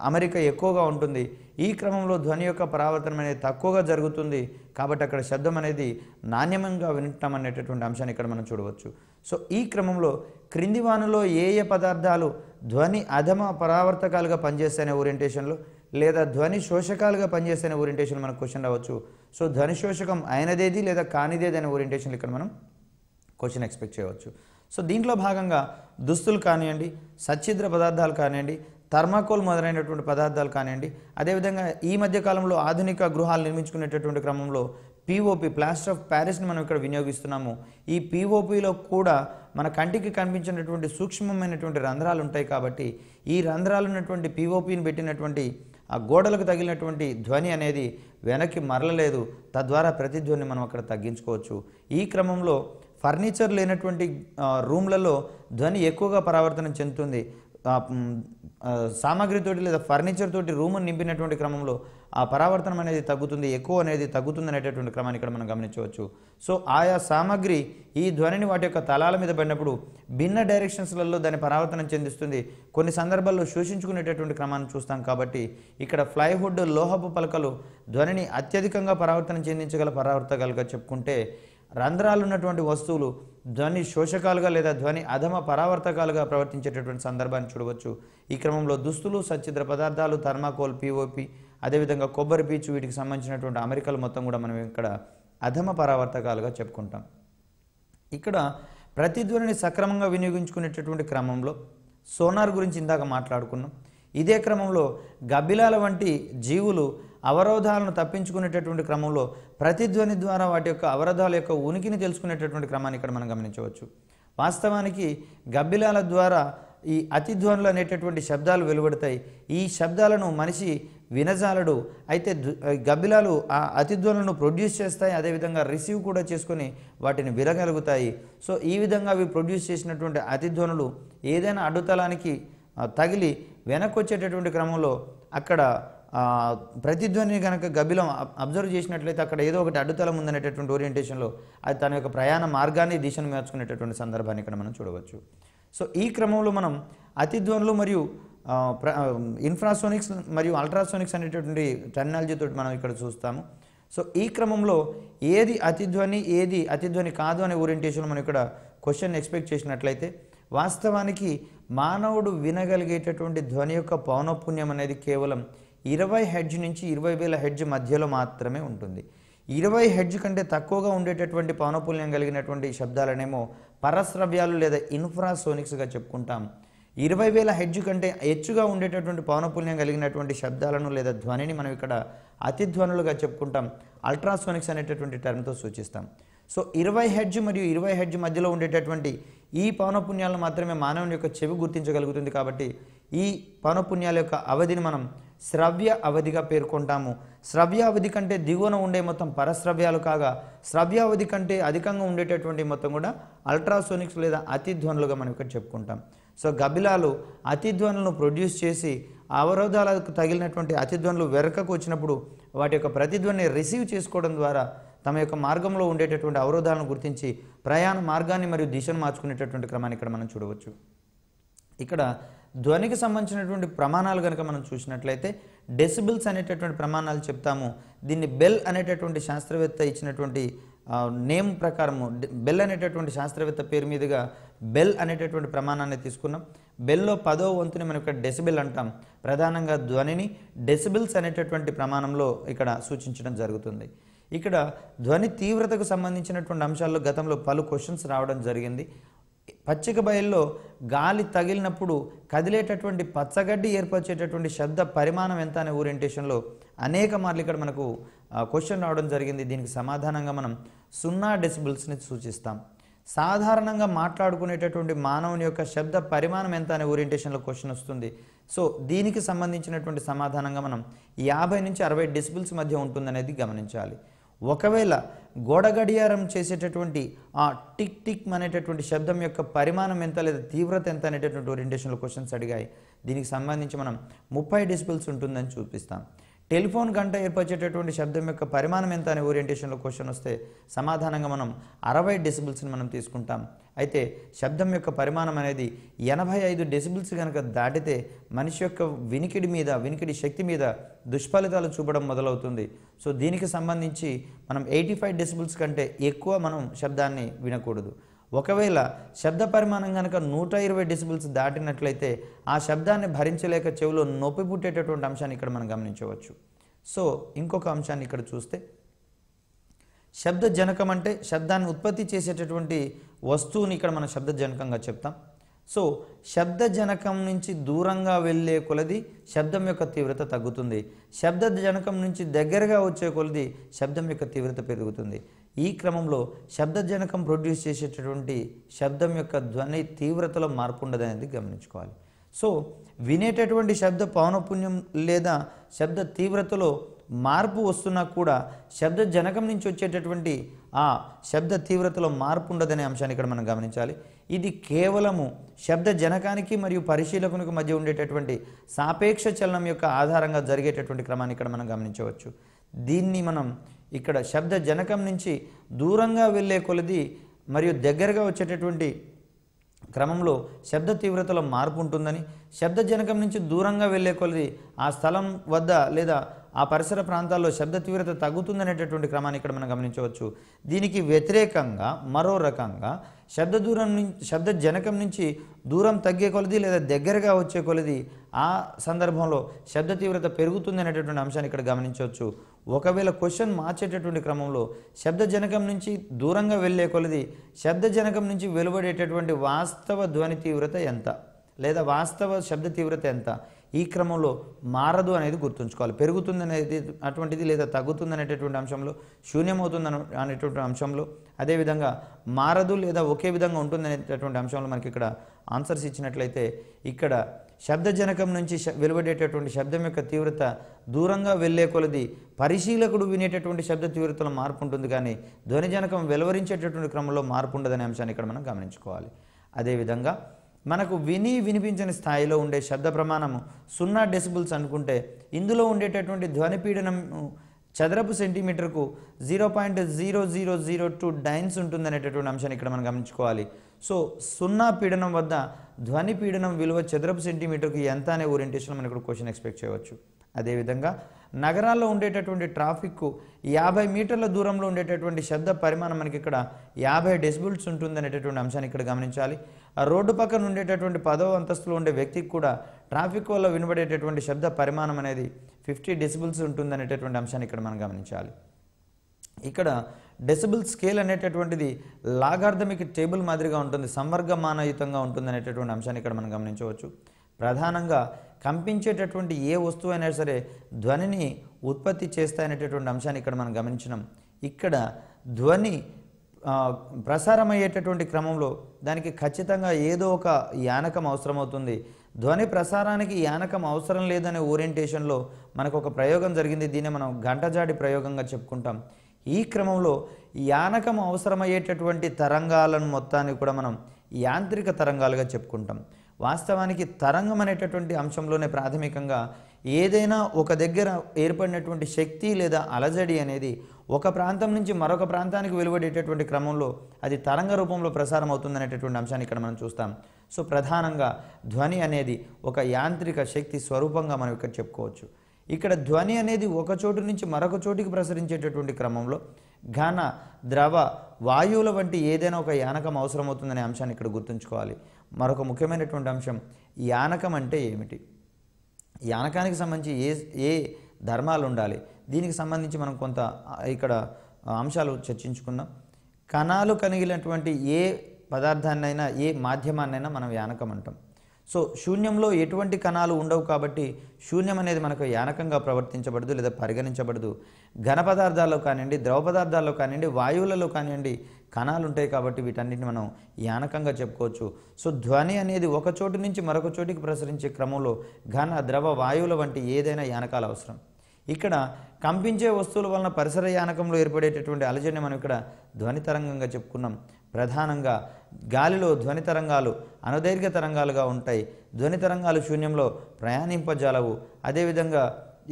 అమెరికా ఎక్కువగా ఉంటుంది ఈ క్రమంలో ధ్వని యొక్క పరావర్తనం అనేది తక్కువగా జరుగుతుంది కాబట్టి అక్కడ శబ్దం అనేది నాణ్యమంగా వినటం అనేటటువంటి అంశాన్ని ఇక్కడ మనం చూడవచ్చు సో ఈ క్రమంలో క్రింది వానలో ఏ ఏ పదార్థాలు ధ్వని అధమ పరావర్తకాలుగా పనిచేస్తాయనే ఓరియంటేషన్లో లేదా ధ్వని శోషకాలుగా పనిచేస్తాయనే ఓరియంటేషన్ మనకు క్వశ్చన్ రావచ్చు సో ధ్వని శోషకం అయినదేది లేదా కానిదేది అనే ఓరియంటేషన్ ఇక్కడ మనం క్వశ్చన్ ఎక్స్పెక్ట్ చేయవచ్చు సో దీంట్లో భాగంగా దుస్తులు కానివ్వండి సచ్ఛిద్ర పదార్థాలు కానివ్వండి థర్మాకోల్ మొదలైనటువంటి పదార్థాలు కానివ్వండి అదేవిధంగా ఈ మధ్య కాలంలో ఆధునిక గృహాలు నిర్మించుకునేటటువంటి క్రమంలో పీఓపీ ప్లాస్టర్ ఆఫ్ ప్యారిస్ని మనం ఇక్కడ వినియోగిస్తున్నాము ఈ పీఓపిలో కూడా మన కంటికి కనిపించినటువంటి సూక్ష్మమైనటువంటి రంధ్రాలు ఉంటాయి కాబట్టి ఈ రంధ్రాలు ఉన్నటువంటి పీఓపీని పెట్టినటువంటి ఆ గోడలకు తగిలినటువంటి ధ్వని అనేది వెనక్కి మరలలేదు తద్వారా ప్రతిధ్వని మనం అక్కడ తగ్గించుకోవచ్చు ఈ క్రమంలో ఫర్నిచర్ లేనటువంటి రూమ్లలో ధ్వని ఎక్కువగా పరావర్తనం చెందుతుంది సామాగ్రి తోటి లేదా ఫర్నిచర్ తోటి రూమును నింపినటువంటి క్రమంలో ఆ పరావర్తనం అనేది తగ్గుతుంది ఎక్కువ అనేది తగ్గుతుంది అనేటటువంటి క్రమాన్ని ఇక్కడ మనం గమనించవచ్చు సో ఆయా సామాగ్రి ఈ ధ్వనిని వాటి యొక్క తలాల మీద పడినప్పుడు భిన్న డైరెక్షన్స్లలో దాని పరావర్తనం చెందిస్తుంది కొన్ని సందర్భాల్లో శోషించుకునేటటువంటి క్రమాన్ని చూస్తాం కాబట్టి ఇక్కడ ఫ్లైవుడ్ లోహపు పలకలు ధ్వనిని అత్యధికంగా పరావర్తనం చెందించగల పరావర్తకాలుగా చెప్పుకుంటే రంధ్రాలు ఉన్నటువంటి వస్తువులు ధ్వని శోషకాలుగా లేదా ధ్వని అధమ పరావర్తకాలుగా ప్రవర్తించేటటువంటి సందర్భాన్ని చూడవచ్చు ఈ క్రమంలో దుస్తులు సచ్చిద్ర పదార్థాలు థర్మాకోల్ పిఓపి అదేవిధంగా కొబ్బరి పీచు వీటికి సంబంధించినటువంటి అమెరికాలు మొత్తం కూడా మనం ఇక్కడ అధమ పరావర్తకాలుగా చెప్పుకుంటాం ఇక్కడ ప్రతిధ్వనిని సక్రమంగా వినియోగించుకునేటటువంటి క్రమంలో సోనార్ గురించి ఇందాక మాట్లాడుకున్నాం ఇదే క్రమంలో గబ్బిలాల వంటి జీవులు అవరోధాలను తప్పించుకునేటటువంటి క్రమంలో ప్రతిధ్వని ద్వారా వాటి యొక్క అవరోధాల యొక్క ఉనికిని తెలుసుకునేటటువంటి క్రమాన్ని ఇక్కడ మనం గమనించవచ్చు వాస్తవానికి గబ్బిలాల ద్వారా ఈ అతిధ్వనులు అనేటటువంటి శబ్దాలు వెలువడతాయి ఈ శబ్దాలను మనిషి వినజాలడు అయితే గబ్బిలాలు ఆ అతిధ్వనులను ప్రొడ్యూస్ చేస్తాయి అదేవిధంగా రిసీవ్ కూడా చేసుకొని వాటిని వినగలుగుతాయి సో ఈ విధంగా అవి ప్రొడ్యూస్ చేసినటువంటి అతిధ్వనులు ఏదైనా అడ్డుతలానికి తగిలి వెనక్కి వచ్చేటటువంటి క్రమంలో అక్కడ ప్రతిధ్వని కనుక గబిలం అబ్జర్వ్ చేసినట్లయితే అక్కడ ఏదో ఒకటి అడ్డుతలం ఉందనేటటువంటి ఓరియంటేషన్లో అది తన యొక్క ప్రయాణ మార్గాన్ని దిశను మార్చుకునేటటువంటి సందర్భాన్ని ఇక్కడ మనం చూడవచ్చు సో ఈ క్రమంలో మనం అతిధ్వనులు మరియు ఇన్ఫ్రాసోనిక్స్ మరియు అల్ట్రాసోనిక్స్ అనేటటువంటి టెక్నాలజీతో మనం ఇక్కడ చూస్తాము సో ఈ క్రమంలో ఏది అతిధ్వని ఏది అతిధ్వని కాదు అనే ఓరియంటేషన్ మనం ఇక్కడ క్వశ్చన్ ఎక్స్పెక్ట్ చేసినట్లయితే వాస్తవానికి మానవుడు వినగలిగేటటువంటి ధ్వని యొక్క పౌనఃపుణ్యం అనేది కేవలం ఇరవై హెడ్జ్ నుంచి ఇరవై వేల హెడ్జ్ మధ్యలో మాత్రమే ఉంటుంది ఇరవై హెడ్జ్ కంటే తక్కువగా ఉండేటటువంటి పౌనపుల్యం కలిగినటువంటి శబ్దాలనేమో పరస్రవ్యాలు లేదా ఇన్ఫ్రాసోనిక్స్గా చెప్పుకుంటాం ఇరవై వేల హెడ్జ్ కంటే హెచ్చుగా ఉండేటటువంటి పౌనపుల్యం కలిగినటువంటి శబ్దాలను లేదా ధ్వనిని మనం ఇక్కడ అతిధ్వనులుగా చెప్పుకుంటాం అల్ట్రాసోనిక్స్ అనేటటువంటి టర్మ్తో సూచిస్తాం సో ఇరవై హెడ్జ్ మరియు ఇరవై హెడ్జ్ మధ్యలో ఉండేటటువంటి ఈ పౌనపుణ్యాలను మాత్రమే మానవుని యొక్క చెవి గుర్తించగలుగుతుంది కాబట్టి ఈ పౌనపుణ్యాల యొక్క అవధిని మనం శ్రవ్య అవధిగా పేర్కొంటాము శ్రవ్య అవధి కంటే దిగువన ఉండే మొత్తం పరశ్రవ్యాలు కాగా శ్రవ్య అవధి కంటే అధికంగా ఉండేటటువంటి మొత్తం కూడా అల్ట్రాసోనిక్స్ లేదా అతిధ్వనులుగా మనం ఇక్కడ చెప్పుకుంటాం సో గబిలాలు అతిధ్వనులను ప్రొడ్యూస్ చేసి అవరోధాలకు తగిలినటువంటి అతిధ్వనులు వెరకకు వచ్చినప్పుడు వాటి యొక్క ప్రతిధ్వని రిసీవ్ చేసుకోవడం ద్వారా తమ యొక్క మార్గంలో ఉండేటటువంటి అవరోధాలను గుర్తించి ప్రయాణ మార్గాన్ని మరియు దిశను మార్చుకునేటటువంటి క్రమాన్ని ఇక్కడ మనం చూడవచ్చు ఇక్కడ ధ్వనికి సంబంధించినటువంటి ప్రమాణాలు కనుక మనం చూసినట్లయితే డెసిబిల్స్ అనేటటువంటి ప్రమాణాలు చెప్తాము దీన్ని బెల్ అనేటటువంటి శాస్త్రవేత్త ఇచ్చినటువంటి నేమ్ ప్రకారము బెల్ అనేటటువంటి శాస్త్రవేత్త పేరు మీదుగా బెల్ అనేటటువంటి ప్రమాణాన్ని తీసుకున్నాం బెల్లో పదో వంతుని మనం ఇక్కడ డెసిబిల్ అంటాం ప్రధానంగా ధ్వనిని డెసిబిల్స్ అనేటటువంటి ప్రమాణంలో ఇక్కడ సూచించడం జరుగుతుంది ఇక్కడ ధ్వని తీవ్రతకు సంబంధించినటువంటి అంశాల్లో గతంలో పలు క్వశ్చన్స్ రావడం జరిగింది పచ్చిక బయల్లో గాలి తగిలినప్పుడు కదిలేటటువంటి పచ్చగడ్డి ఏర్పరిచేటటువంటి శబ్ద పరిమాణం ఎంత అనే ఓరియంటేషన్లో అనేక మార్లు ఇక్కడ మనకు క్వశ్చన్ రావడం జరిగింది దీనికి సమాధానంగా మనం సున్నా డెసిబుల్స్ని సూచిస్తాం సాధారణంగా మాట్లాడుకునేటటువంటి మానవుని యొక్క శబ్ద పరిమాణం ఎంత అనే ఓరియంటేషన్లో క్వశ్చన్ వస్తుంది సో దీనికి సంబంధించినటువంటి సమాధానంగా మనం యాభై నుంచి అరవై డెసిబుల్స్ మధ్య ఉంటుందనేది గమనించాలి ఒకవేళ గోడ గడియారం చేసేటటువంటి ఆ టిక్ టిక్ అనేటటువంటి శబ్దం యొక్క పరిమాణం ఎంత లేదా తీవ్రత ఎంత అనేటటువంటి ఓరియంటేషన్లో క్వశ్చన్స్ అడిగాయి దీనికి సంబంధించి మనం ముప్పై డెసిబిల్స్ ఉంటుందని చూపిస్తాం టెలిఫోన్ గంట ఏర్పరిచేటటువంటి శబ్దం యొక్క పరిమాణం ఎంత అనే ఓరియంటేషన్లో క్వశ్చన్ వస్తే సమాధానంగా మనం అరవై డెసిబుల్స్ని మనం తీసుకుంటాం అయితే శబ్దం యొక్క పరిమాణం అనేది ఎనభై ఐదు డెసిబుల్స్ కనుక దాటితే మనిషి యొక్క వినికిడి మీద వినికిడి శక్తి మీద దుష్ఫలితాలు చూపడం మొదలవుతుంది సో దీనికి సంబంధించి మనం ఎయిటీ ఫైవ్ డెసిబుల్స్ కంటే ఎక్కువ మనం శబ్దాన్ని వినకూడదు ఒకవేళ శబ్ద పరిమాణం కనుక నూట ఇరవై డెసిబుల్స్ దాటినట్లయితే ఆ శబ్దాన్ని భరించలేక చెవిలో నొప్పి పుట్టేటటువంటి అంశాన్ని ఇక్కడ మనం గమనించవచ్చు సో ఇంకొక అంశాన్ని ఇక్కడ చూస్తే శబ్ద జనకం అంటే శబ్దాన్ని ఉత్పత్తి చేసేటటువంటి వస్తువుని ఇక్కడ మనం శబ్ద జనకంగా చెప్తాం సో శబ్దజనకం నుంచి దూరంగా వెళ్ళే కొలది శబ్దం యొక్క తీవ్రత తగ్గుతుంది శబ్ద జనకం నుంచి దగ్గరగా వచ్చే కొలది శబ్దం యొక్క తీవ్రత పెరుగుతుంది ఈ క్రమంలో శబ్దజనకం ప్రొడ్యూస్ చేసేటటువంటి శబ్దం యొక్క ధ్వని తీవ్రతలో మార్పు ఉండదనేది గమనించుకోవాలి సో వినేటటువంటి శబ్ద పౌనపుణ్యం లేదా శబ్ద తీవ్రతలో మార్పు వస్తున్నా కూడా శబ్ద జనకం నుంచి వచ్చేటటువంటి ఆ శబ్ద తీవ్రతలో మార్పు ఉండదనే అంశాన్ని ఇక్కడ మనం గమనించాలి ఇది కేవలము శబ్ద జనకానికి మరియు పరిశీలకునికి మధ్య ఉండేటటువంటి సాపేక్ష చలనం యొక్క ఆధారంగా జరిగేటటువంటి క్రమాన్ని ఇక్కడ మనం గమనించవచ్చు దీన్ని మనం ఇక్కడ శబ్ద జనకం నుంచి దూరంగా వెళ్ళే కొలది మరియు దగ్గరగా వచ్చేటటువంటి క్రమంలో శబ్ద తీవ్రతలో మార్పు ఉంటుందని శబ్ద జనకం నుంచి దూరంగా వెళ్ళే కొలది ఆ స్థలం వద్ద లేదా ఆ పరిసర ప్రాంతాల్లో శబ్ద తీవ్రత తగ్గుతుందనేటటువంటి క్రమాన్ని ఇక్కడ మనం గమనించవచ్చు దీనికి వ్యతిరేకంగా మరో రకంగా శబ్ద దూరం శబ్ద జనకం నుంచి దూరం తగ్గే కొలది లేదా దగ్గరగా వచ్చే కొలది ఆ సందర్భంలో శబ్ద తీవ్రత పెరుగుతుంది అనేటటువంటి అంశాన్ని ఇక్కడ గమనించవచ్చు ఒకవేళ క్వశ్చన్ మార్చేటటువంటి క్రమంలో శబ్దజనకం నుంచి దూరంగా వెళ్ళే కొలది శబ్దజనకం నుంచి వెలువడేటటువంటి వాస్తవ ధ్వని తీవ్రత ఎంత లేదా వాస్తవ శబ్ద తీవ్రత ఎంత ఈ క్రమంలో మారదు అనేది గుర్తుంచుకోవాలి పెరుగుతుందనేది అటువంటిది లేదా తగ్గుతుందనేటటువంటి అంశంలో శూన్యమవుతుంది అనేటువంటి అంశంలో అదేవిధంగా మారదు లేదా ఒకే విధంగా ఉంటుంది అనేటటువంటి అంశంలో మనకి ఇక్కడ ఆన్సర్స్ ఇచ్చినట్లయితే ఇక్కడ శబ్దజనకం నుంచి వెలువడేటటువంటి శబ్దం యొక్క తీవ్రత దూరంగా వెళ్ళే కొలది పరిశీలకుడు వినేటటువంటి శబ్ద తీవ్రతలో మార్పు ఉంటుంది కానీ ధ్వనిజనకం వెలువరించేటటువంటి క్రమంలో మార్పు ఉండదనే అంశాన్ని ఇక్కడ మనం గమనించుకోవాలి అదేవిధంగా మనకు విని వినిపించని స్థాయిలో ఉండే శబ్ద ప్రమాణము సున్నా డెసిబుల్స్ అనుకుంటే ఇందులో ఉండేటటువంటి ధ్వనిపీడనం చదరపు సెంటీమీటర్కు zero point zero zero zero two dynes ఉంటుందనేటటువంటి అంశాన్ని ఇక్కడ మనం గమనించుకోవాలి సో సున్నా పీడనం వద్ద ధ్వని పీడనం విలువ చదరపు సెంటీమీటర్కి ఎంత అనే ఓరియంటేషన్ మనం ఇక్కడ క్వశ్చన్ ఎక్స్పెక్ట్ చేయవచ్చు అదేవిధంగా నగరాల్లో ఉండేటటువంటి ట్రాఫిక్కు యాభై మీటర్ల దూరంలో ఉండేటటువంటి శబ్ద పరిమాణం మనకి ఇక్కడ యాభై డెసిబుల్స్ ఉంటుంది అనేటటువంటి అంశాన్ని ఇక్కడ గమనించాలి రోడ్డు పక్కన ఉండేటటువంటి పదవ అంతస్తులో ఉండే వ్యక్తికి కూడా ట్రాఫిక్ వల్ల వినబడేటటువంటి శబ్ద పరిమాణం అనేది ఫిఫ్టీ డెసిబుల్స్ ఉంటుంది అనేటటువంటి అంశాన్ని ఇక్కడ మనం గమనించాలి ఇక్కడ డెసిబుల్ స్కేల్ అనేటటువంటిది లాగార్థమిక టేబుల్ మాదిరిగా ఉంటుంది సంవర్గమానయుతంగా ఉంటుంది అనేటటువంటి అంశాన్ని ఇక్కడ మనం గమనించవచ్చు ప్రధానంగా కంపించేటటువంటి ఏ వస్తువు అయినా సరే ధ్వనిని ఉత్పత్తి చేస్తాయనేటటువంటి అంశాన్ని ఇక్కడ మనం గమనించినాం ఇక్కడ ధ్వని ప్రసారమయ్యేటటువంటి క్రమంలో దానికి ఖచ్చితంగా ఏదో ఒక యానకం అవసరమవుతుంది ధ్వని ప్రసారానికి యానకం అవసరం లేదనే ఓరియంటేషన్లో మనకు ఒక ప్రయోగం జరిగింది దీన్ని మనం గంటజాడి ప్రయోగంగా చెప్పుకుంటాం ఈ క్రమంలో యానకం అవసరమయ్యేటటువంటి తరంగాలను మొత్తాన్ని కూడా మనం యాంత్రిక తరంగాలుగా చెప్పుకుంటాం వాస్తవానికి తరంగం అనేటటువంటి అంశంలోనే ప్రాథమికంగా ఏదైనా ఒక దగ్గర ఏర్పడినటువంటి శక్తి లేదా అలజడి అనేది ఒక ప్రాంతం నుంచి మరొక ప్రాంతానికి వెలువడేటటువంటి క్రమంలో అది తరంగ రూపంలో ప్రసారం అవుతుందనేటటువంటి అంశాన్ని ఇక్కడ మనం చూస్తాం సో ప్రధానంగా ధ్వని అనేది ఒక యాంత్రిక శక్తి స్వరూపంగా మనం ఇక్కడ చెప్పుకోవచ్చు ఇక్కడ ధ్వని అనేది ఒక చోటు నుంచి మరొక చోటికి ప్రసరించేటటువంటి క్రమంలో ఘన ద్రవ వాయువుల వంటి ఏదైనా ఒక యానకం అవసరమవుతుందనే అంశాన్ని ఇక్కడ గుర్తుంచుకోవాలి మరొక ముఖ్యమైనటువంటి అంశం యానకం అంటే ఏమిటి యానకానికి సంబంధించి ఏ ఏ ధర్మాలు ఉండాలి దీనికి సంబంధించి మనం కొంత ఇక్కడ అంశాలు చర్చించుకుందాం కణాలు కలిగినటువంటి ఏ పదార్థాన్నైనా ఏ మాధ్యమాన్నైనా మనం యానకం అంటాం సో శూన్యంలో ఎటువంటి కణాలు ఉండవు కాబట్టి శూన్యం అనేది మనకు యానకంగా ప్రవర్తించబడదు లేదా పరిగణించబడదు ఘన పదార్థాల్లో కానివ్వండి ద్రవ పదార్థాల్లో కానివ్వండి వాయువులలో కానివ్వండి కణాలు ఉంటాయి కాబట్టి వీటన్నిటిని మనం యానకంగా చెప్పుకోవచ్చు సో ధ్వని అనేది ఒక చోటు నుంచి మరొక చోటికి ప్రసరించే క్రమంలో ఘన ద్రవ వాయువుల వంటి ఏదైనా యానకాలు అవసరం ఇక్కడ కంపించే వస్తువుల వలన పరిసర యానకంలో ఏర్పడేటటువంటి అలజడిని మనం ఇక్కడ ధ్వని తరంగంగా చెప్పుకున్నాం ప్రధానంగా గాలిలో ధ్వని తరంగాలు అనుదైర్ఘ్య తరంగాలుగా ఉంటాయి ధ్వని తరంగాలు శూన్యంలో ప్రయాణింపజాలవు అదేవిధంగా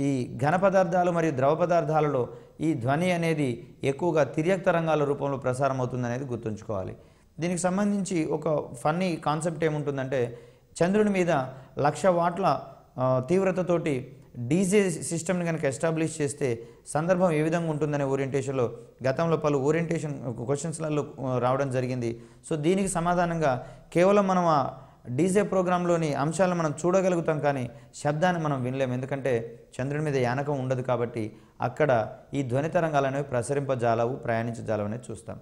ఈ ఘన పదార్థాలు మరియు ద్రవ పదార్థాలలో ఈ ధ్వని అనేది ఎక్కువగా తిరియక్ తరంగాల రూపంలో ప్రసారం అవుతుంది అనేది గుర్తుంచుకోవాలి దీనికి సంబంధించి ఒక ఫన్నీ కాన్సెప్ట్ ఏముంటుందంటే చంద్రుని మీద లక్ష వాట్ల తీవ్రతతోటి డీజే సిస్టమ్ని కనుక ఎస్టాబ్లిష్ చేస్తే సందర్భం ఏ విధంగా ఉంటుందనే ఓరియంటేషన్లో గతంలో పలు ఓరియంటేషన్ క్వశ్చన్స్లలో రావడం జరిగింది సో దీనికి సమాధానంగా కేవలం మనం ఆ డీజే ప్రోగ్రాంలోని అంశాలను మనం చూడగలుగుతాం కానీ శబ్దాన్ని మనం వినలేం ఎందుకంటే చంద్రుని మీద యానకం ఉండదు కాబట్టి అక్కడ ఈ ధ్వని తరంగాలనేవి ప్రసరింపజాలవు ప్రయాణించజాలవు అనేది చూస్తాం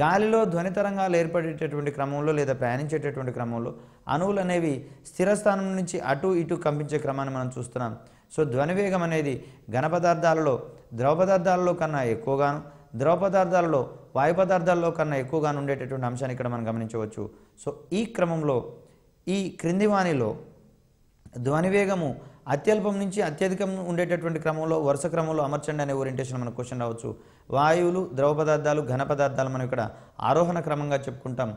గాలిలో ధ్వని తరంగాలు ఏర్పడేటటువంటి క్రమంలో లేదా ప్రయాణించేటటువంటి క్రమంలో అణువులు అనేవి స్థిరస్థానం నుంచి అటు ఇటు కంపించే క్రమాన్ని మనం చూస్తున్నాం సో ధ్వనివేగం అనేది ఘన పదార్థాలలో ద్రవ పదార్థాలలో కన్నా ఎక్కువగాను ద్రవ పదార్థాలలో వాయు పదార్థాల్లో కన్నా ఎక్కువగాను ఉండేటటువంటి అంశాన్ని ఇక్కడ మనం గమనించవచ్చు సో ఈ క్రమంలో ఈ క్రింది వాణిలో ధ్వనివేగము అత్యల్పం నుంచి అత్యధికం ఉండేటటువంటి క్రమంలో వరుస క్రమంలో అమర్చండి అనే ఓరియంటేషన్ మనకు క్వశ్చన్ రావచ్చు వాయువులు ద్రవ పదార్థాలు ఘన పదార్థాలు మనం ఇక్కడ ఆరోహణ క్రమంగా చెప్పుకుంటాం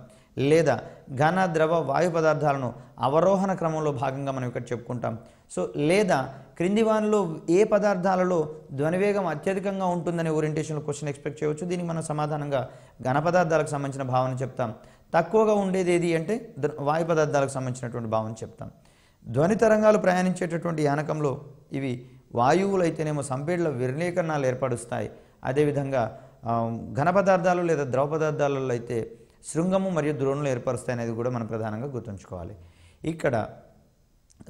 లేదా ఘన ద్రవ వాయు పదార్థాలను అవరోహణ క్రమంలో భాగంగా మనం ఇక్కడ చెప్పుకుంటాం సో లేదా క్రింది వానిలో ఏ పదార్థాలలో ధ్వనివేగం అత్యధికంగా ఉంటుందనే ఓరియంటేషన్ క్వశ్చన్ ఎక్స్పెక్ట్ చేయవచ్చు దీనికి మనం సమాధానంగా ఘన పదార్థాలకు సంబంధించిన భావన చెప్తాం తక్కువగా ఉండేది ఏది అంటే వాయు పదార్థాలకు సంబంధించినటువంటి భావన చెప్తాం ధ్వని తరంగాలు ప్రయాణించేటటువంటి యానకంలో ఇవి వాయువులు అయితేనేమో సంపేళ్ల విర్ణీకరణాలు ఏర్పడుస్తాయి అదేవిధంగా ఘన పదార్థాలు లేదా ద్రవ పదార్థాలలో అయితే శృంగము మరియు ద్రోణులు ఏర్పరుస్తాయి అనేది కూడా మనం ప్రధానంగా గుర్తుంచుకోవాలి ఇక్కడ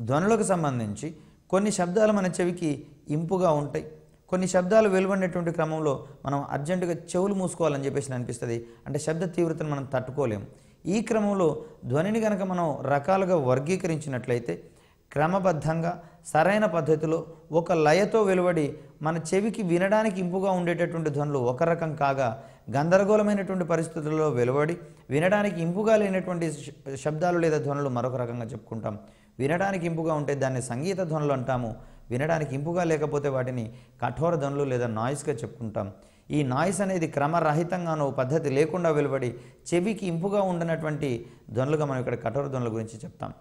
ధ్వనులకు సంబంధించి కొన్ని శబ్దాలు మన చెవికి ఇంపుగా ఉంటాయి కొన్ని శబ్దాలు వెలువడినటువంటి క్రమంలో మనం అర్జెంటుగా చెవులు మూసుకోవాలని చెప్పేసి అనిపిస్తుంది అంటే శబ్ద తీవ్రతను మనం తట్టుకోలేము ఈ క్రమంలో ధ్వనిని కనుక మనం రకాలుగా వర్గీకరించినట్లయితే క్రమబద్ధంగా సరైన పద్ధతిలో ఒక లయతో వెలువడి మన చెవికి వినడానికి ఇంపుగా ఉండేటటువంటి ధ్వనులు ఒక రకం కాగా గందరగోళమైనటువంటి పరిస్థితుల్లో వెలువడి వినడానికి ఇంపుగా లేనటువంటి శబ్దాలు లేదా ధ్వనులు మరొక రకంగా చెప్పుకుంటాం వినడానికి ఇంపుగా ఉంటే దాన్ని సంగీత ధ్వనులు అంటాము వినడానికి ఇంపుగా లేకపోతే వాటిని కఠోర ధ్వనులు లేదా నాయిస్గా చెప్పుకుంటాం ఈ నాయిస్ అనేది క్రమరహితంగానో పద్ధతి లేకుండా వెలువడి చెవికి ఇంపుగా ఉండనటువంటి ధ్వనులుగా మనం ఇక్కడ కఠోర ధ్వనుల గురించి చెప్తాం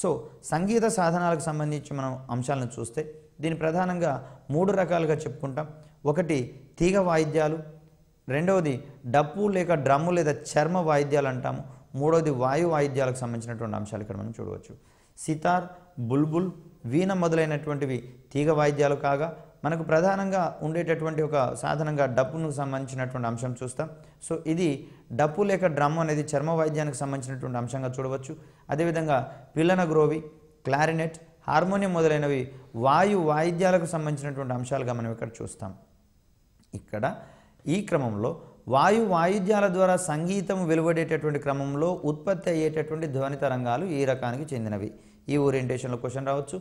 సో సంగీత సాధనాలకు సంబంధించి మనం అంశాలను చూస్తే దీని ప్రధానంగా మూడు రకాలుగా చెప్పుకుంటాం ఒకటి తీగ వాయిద్యాలు రెండవది డప్పు లేక డ్రమ్ము లేదా చర్మ వాయిద్యాలు అంటాము మూడవది వాయు వాయిద్యాలకు సంబంధించినటువంటి అంశాలు ఇక్కడ మనం చూడవచ్చు సితార్ బుల్బుల్ వీణ మొదలైనటువంటివి తీగ వాయిద్యాలు కాగా మనకు ప్రధానంగా ఉండేటటువంటి ఒక సాధనంగా డప్పును సంబంధించినటువంటి అంశం చూస్తాం సో ఇది డప్పు లేక డ్రమ్ అనేది చర్మ వాయిద్యానికి సంబంధించినటువంటి అంశంగా చూడవచ్చు అదేవిధంగా పిల్లన గ్రోవి క్లారినెట్ హార్మోనియం మొదలైనవి వాయు వాయిద్యాలకు సంబంధించినటువంటి అంశాలుగా మనం ఇక్కడ చూస్తాం ఇక్కడ ఈ క్రమంలో వాయు వాయిద్యాల ద్వారా సంగీతం వెలువడేటటువంటి క్రమంలో ఉత్పత్తి అయ్యేటటువంటి ధ్వని తరంగాలు ఈ రకానికి చెందినవి ఈ ఓరియంటేషన్లో క్వశ్చన్ రావచ్చు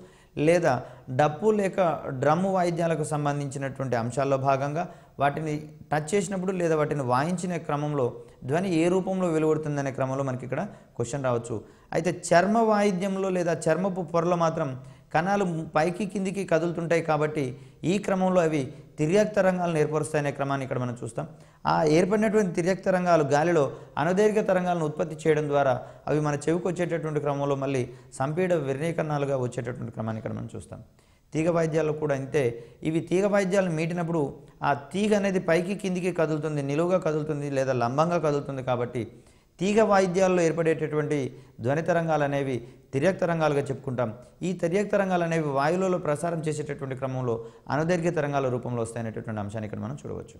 లేదా డప్పు లేక డ్రమ్ము వాయిద్యాలకు సంబంధించినటువంటి అంశాల్లో భాగంగా వాటిని టచ్ చేసినప్పుడు లేదా వాటిని వాయించిన క్రమంలో ధ్వని ఏ రూపంలో వెలువడుతుందనే క్రమంలో మనకి ఇక్కడ క్వశ్చన్ రావచ్చు అయితే చర్మ వాయిద్యంలో లేదా చర్మపు పొరలో మాత్రం కణాలు పైకి కిందికి కదులుతుంటాయి కాబట్టి ఈ క్రమంలో అవి తిర్యాక్ రంగాలను ఏర్పరుస్తాయనే క్రమాన్ని ఇక్కడ మనం చూస్తాం ఆ ఏర్పడినటువంటి తిర్యాక్ రంగాలు గాలిలో అనుదీర్ఘ తరంగాలను ఉత్పత్తి చేయడం ద్వారా అవి మన చెవికి వచ్చేటటువంటి క్రమంలో మళ్ళీ సంపీడ విరణీకరణాలుగా వచ్చేటటువంటి క్రమాన్ని ఇక్కడ మనం చూస్తాం తీగ వాయిద్యాలు కూడా అంతే ఇవి తీగ వాయిద్యాలను మీటినప్పుడు ఆ తీగ అనేది పైకి కిందికి కదులుతుంది నిలువుగా కదులుతుంది లేదా లంబంగా కదులుతుంది కాబట్టి తీగ వాయిద్యాల్లో ఏర్పడేటటువంటి ధ్వని తరంగాలు అనేవి తిరియక్త తరంగాలుగా చెప్పుకుంటాం ఈ తిరియక్త తరంగాలు అనేవి వాయువులలో ప్రసారం చేసేటటువంటి క్రమంలో అనుదైర్ఘ్య తరంగాల రూపంలో వస్తాయనేటటువంటి అంశాన్ని ఇక్కడ మనం చూడవచ్చు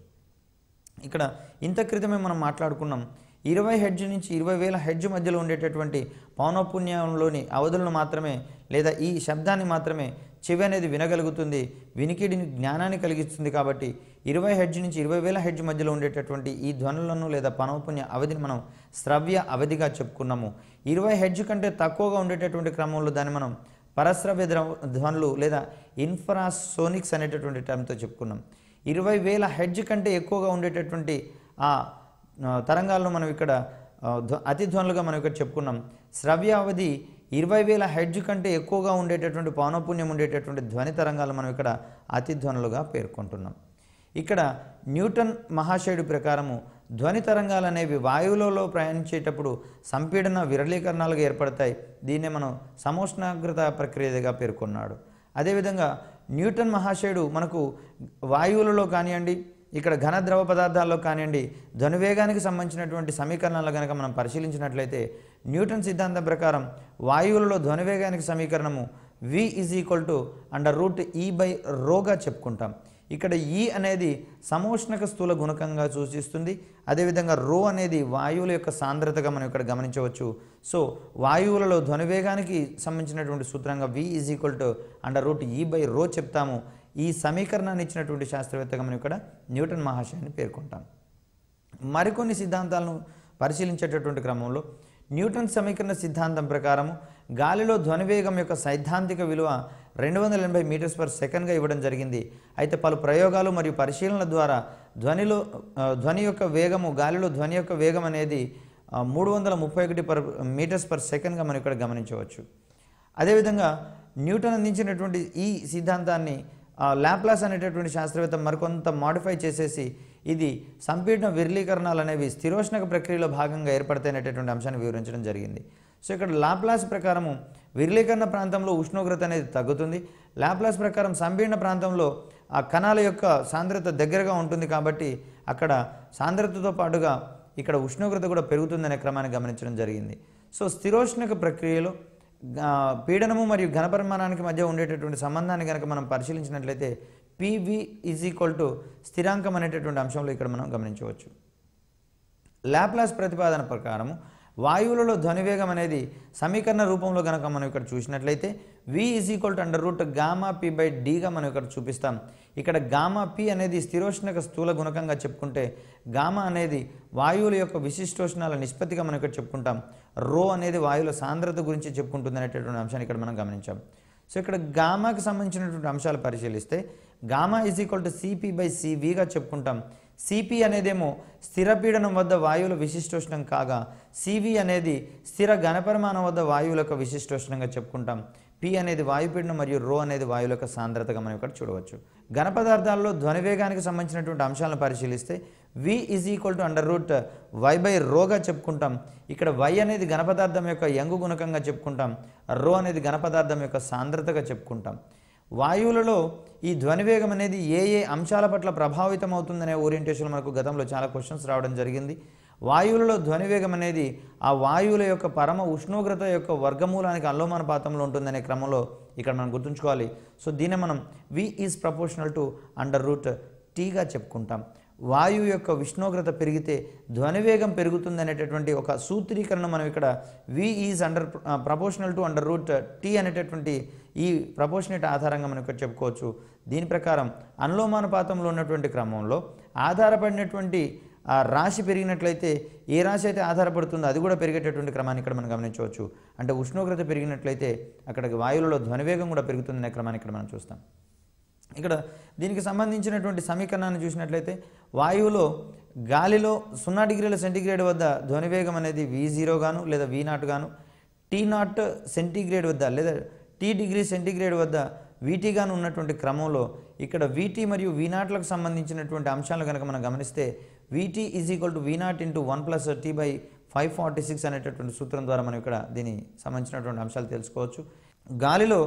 ఇక్కడ ఇంత క్రితమే మనం మాట్లాడుకున్నాం ఇరవై హెడ్జ్ నుంచి ఇరవై వేల హెడ్జ్ మధ్యలో ఉండేటటువంటి పౌనపుణ్యంలోని అవధులను మాత్రమే లేదా ఈ శబ్దాన్ని మాత్రమే చెవి అనేది వినగలుగుతుంది వినికిడిని జ్ఞానాన్ని కలిగిస్తుంది కాబట్టి ఇరవై హెడ్జ్ నుంచి ఇరవై వేల హెడ్జ్ మధ్యలో ఉండేటటువంటి ఈ ధ్వనులను లేదా పనోపుణ్య అవధిని మనం శ్రవ్య అవధిగా చెప్పుకున్నాము ఇరవై హెడ్జ్ కంటే తక్కువగా ఉండేటటువంటి క్రమంలో దాన్ని మనం పరశ్రవ్య ధ్వనులు లేదా ఇన్ఫ్రాసోనిక్స్ అనేటటువంటి టర్మ్తో చెప్పుకున్నాం ఇరవై వేల హెడ్జ్ కంటే ఎక్కువగా ఉండేటటువంటి ఆ తరంగాలను మనం ఇక్కడ అతి ధ్వనులుగా మనం ఇక్కడ చెప్పుకున్నాం శ్రవ్య అవధి ఇరవై వేల హెడ్జ్ కంటే ఎక్కువగా ఉండేటటువంటి పౌనపుణ్యం ఉండేటటువంటి ధ్వని తరంగాలు మనం ఇక్కడ అతిధ్వనులుగా పేర్కొంటున్నాం ఇక్కడ న్యూటన్ మహాశయుడి ప్రకారము ధ్వని తరంగాలు అనేవి వాయువులలో ప్రయాణించేటప్పుడు సంపీడన విరళీకరణాలుగా ఏర్పడతాయి దీన్నే మనం సమోష్ణాగ్రత ప్రక్రియగా పేర్కొన్నాడు అదేవిధంగా న్యూటన్ మహాశయుడు మనకు వాయువులలో కానివ్వండి ఇక్కడ ఘన ద్రవ పదార్థాల్లో కానివ్వండి ధనువేగానికి సంబంధించినటువంటి సమీకరణాలు కనుక మనం పరిశీలించినట్లయితే న్యూటన్ సిద్ధాంతం ప్రకారం వాయువులలో ధ్వనివేగానికి సమీకరణము V is equal to under root E by రోగా చెప్పుకుంటాం ఇక్కడ ఈ e అనేది సమోష్ణక స్థూల గుణకంగా సూచిస్తుంది అదేవిధంగా రో అనేది వాయువుల యొక్క సాంద్రతగా మనం ఇక్కడ గమనించవచ్చు సో వాయువులలో ధ్వనివేగానికి సంబంధించినటువంటి సూత్రంగా V is equal to under root E by rho చెప్తాము ఈ సమీకరణాన్ని ఇచ్చినటువంటి శాస్త్రవేత్తగా మనం ఇక్కడ న్యూటన్ మహాశయాన్ని పేర్కొంటాం మరికొన్ని సిద్ధాంతాలను పరిశీలించేటటువంటి క్రమంలో న్యూటన్ సమీకరణ సిద్ధాంతం ప్రకారము గాలిలో ధ్వనివేగం యొక్క సైద్ధాంతిక విలువ రెండు వందల ఎనభై మీటర్స్ పర్ సెకండ్గా ఇవ్వడం జరిగింది అయితే పలు ప్రయోగాలు మరియు పరిశీలనల ద్వారా ధ్వనిలో ధ్వని యొక్క వేగము గాలిలో ధ్వని యొక్క వేగం అనేది మూడు వందల ముప్పై ఒకటి పర్ మీటర్స్ పర్ సెకండ్గా మనం ఇక్కడ గమనించవచ్చు అదేవిధంగా న్యూటన్ అందించినటువంటి ఈ సిద్ధాంతాన్ని లాప్లాస్ అనేటటువంటి శాస్త్రవేత్త మరికొంత మాడిఫై చేసేసి ఇది సంపీడన విరలీకరణాలు అనేవి స్థిరోష్ణక ప్రక్రియలో భాగంగా ఏర్పడతాయనేటటువంటి అంశాన్ని వివరించడం జరిగింది సో ఇక్కడ లాప్లాస్ ప్రకారము విరలీకరణ ప్రాంతంలో ఉష్ణోగ్రత అనేది తగ్గుతుంది ల్యాప్లాస్ ప్రకారం సంపీడన ప్రాంతంలో ఆ కణాల యొక్క సాంద్రత దగ్గరగా ఉంటుంది కాబట్టి అక్కడ సాంద్రతతో పాటుగా ఇక్కడ ఉష్ణోగ్రత కూడా పెరుగుతుందనే క్రమాన్ని గమనించడం జరిగింది సో స్థిరోష్ణక ప్రక్రియలో పీడనము మరియు ఘనపరిమాణానికి మధ్య ఉండేటటువంటి సంబంధాన్ని కనుక మనం పరిశీలించినట్లయితే పీవీ ఈజ్ ఈక్వల్ టు స్థిరాంకం అనేటటువంటి అంశంలో ఇక్కడ మనం గమనించవచ్చు లాప్లాస్ ప్రతిపాదన ప్రకారము వాయువులలో ధ్వనివేగం అనేది సమీకరణ రూపంలో కనుక మనం ఇక్కడ చూసినట్లయితే V is equal to under root gamma P by డీగా మనం ఇక్కడ చూపిస్తాం ఇక్కడ గామా పి అనేది స్థిరోష్ణక స్థూల గుణకంగా చెప్పుకుంటే గామా అనేది వాయువుల యొక్క విశిష్టోష్ణాల నిష్పత్తిగా మనం ఇక్కడ చెప్పుకుంటాం రో అనేది వాయువుల సాంద్రత గురించి చెప్పుకుంటుంది అనేటటువంటి అంశాన్ని ఇక్కడ మనం గమనించాం సో ఇక్కడ గామాకి సంబంధించినటువంటి అంశాలు పరిశీలిస్తే gamma is equal to C P by సివిగా చెప్పుకుంటాం సిపి అనేదేమో స్థిర పీడనం వద్ద వాయువుల విశిష్టోష్ణం కాగా సివి అనేది స్థిర ఘనపరిమాణం వద్ద వాయువుల యొక్క విశిష్టోష్ణంగా చెప్పుకుంటాం పి అనేది వాయుపీడనం మరియు రో అనేది వాయువుల యొక్క సాంద్రతగా మనం ఇక్కడ చూడవచ్చు ఘన పదార్థాల్లో ధ్వనివేగానికి సంబంధించినటువంటి అంశాలను పరిశీలిస్తే V is equal to under root Y by రోగా చెప్పుకుంటాం ఇక్కడ వై అనేది ఘనపదార్థం యొక్క యంగు గుణకంగా చెప్పుకుంటాం రో అనేది ఘనపదార్థం యొక్క సాంద్రతగా చెప్పుకుంటాం వాయువులలో ఈ ధ్వనివేగం అనేది ఏ ఏ అంశాల పట్ల ప్రభావితం అవుతుందనే ఓరియంటేషన్ మనకు గతంలో చాలా క్వశ్చన్స్ రావడం జరిగింది వాయువులలో ధ్వనివేగం అనేది ఆ వాయువుల యొక్క పరమ ఉష్ణోగ్రత యొక్క వర్గమూలానికి పాతంలో ఉంటుందనే క్రమంలో ఇక్కడ మనం గుర్తుంచుకోవాలి సో దీన్ని మనం V is proportional to under root టీగా చెప్పుకుంటాం వాయువు యొక్క ఉష్ణోగ్రత పెరిగితే ధ్వనివేగం పెరుగుతుంది అనేటటువంటి ఒక సూత్రీకరణ మనం ఇక్కడ V is under proportional to under root T అనేటటువంటి ఈ ప్రపోర్షనేట్ ఆధారంగా మనం ఇక్కడ చెప్పుకోవచ్చు దీని ప్రకారం అనులోమానుపాతంలో ఉన్నటువంటి క్రమంలో ఆధారపడినటువంటి ఆ రాశి పెరిగినట్లయితే ఏ రాశి అయితే ఆధారపడుతుందో అది కూడా పెరిగేటటువంటి క్రమాన్ని ఇక్కడ మనం గమనించవచ్చు అంటే ఉష్ణోగ్రత పెరిగినట్లయితే అక్కడికి వాయువులలో ధ్వనివేగం కూడా పెరుగుతుందనే క్రమాన్ని ఇక్కడ మనం చూస్తాం ఇక్కడ దీనికి సంబంధించినటువంటి సమీకరణాన్ని చూసినట్లయితే వాయువులో గాలిలో సున్నా డిగ్రీల సెంటీగ్రేడ్ వద్ద ధ్వనివేగం అనేది వి జీరో గాను లేదా వి నాట్ గాను టీ నాట్ సెంటీగ్రేడ్ వద్ద లేదా టీ డిగ్రీ సెంటీగ్రేడ్ వద్ద వీటీగాను ఉన్నటువంటి క్రమంలో ఇక్కడ వీటీ మరియు వీనాట్లకు సంబంధించినటువంటి అంశాలను కనుక మనం గమనిస్తే V T is equal to V nought into one plus T by five forty six అనేటటువంటి సూత్రం ద్వారా మనం ఇక్కడ దీనికి సంబంధించినటువంటి అంశాలు తెలుసుకోవచ్చు గాలిలో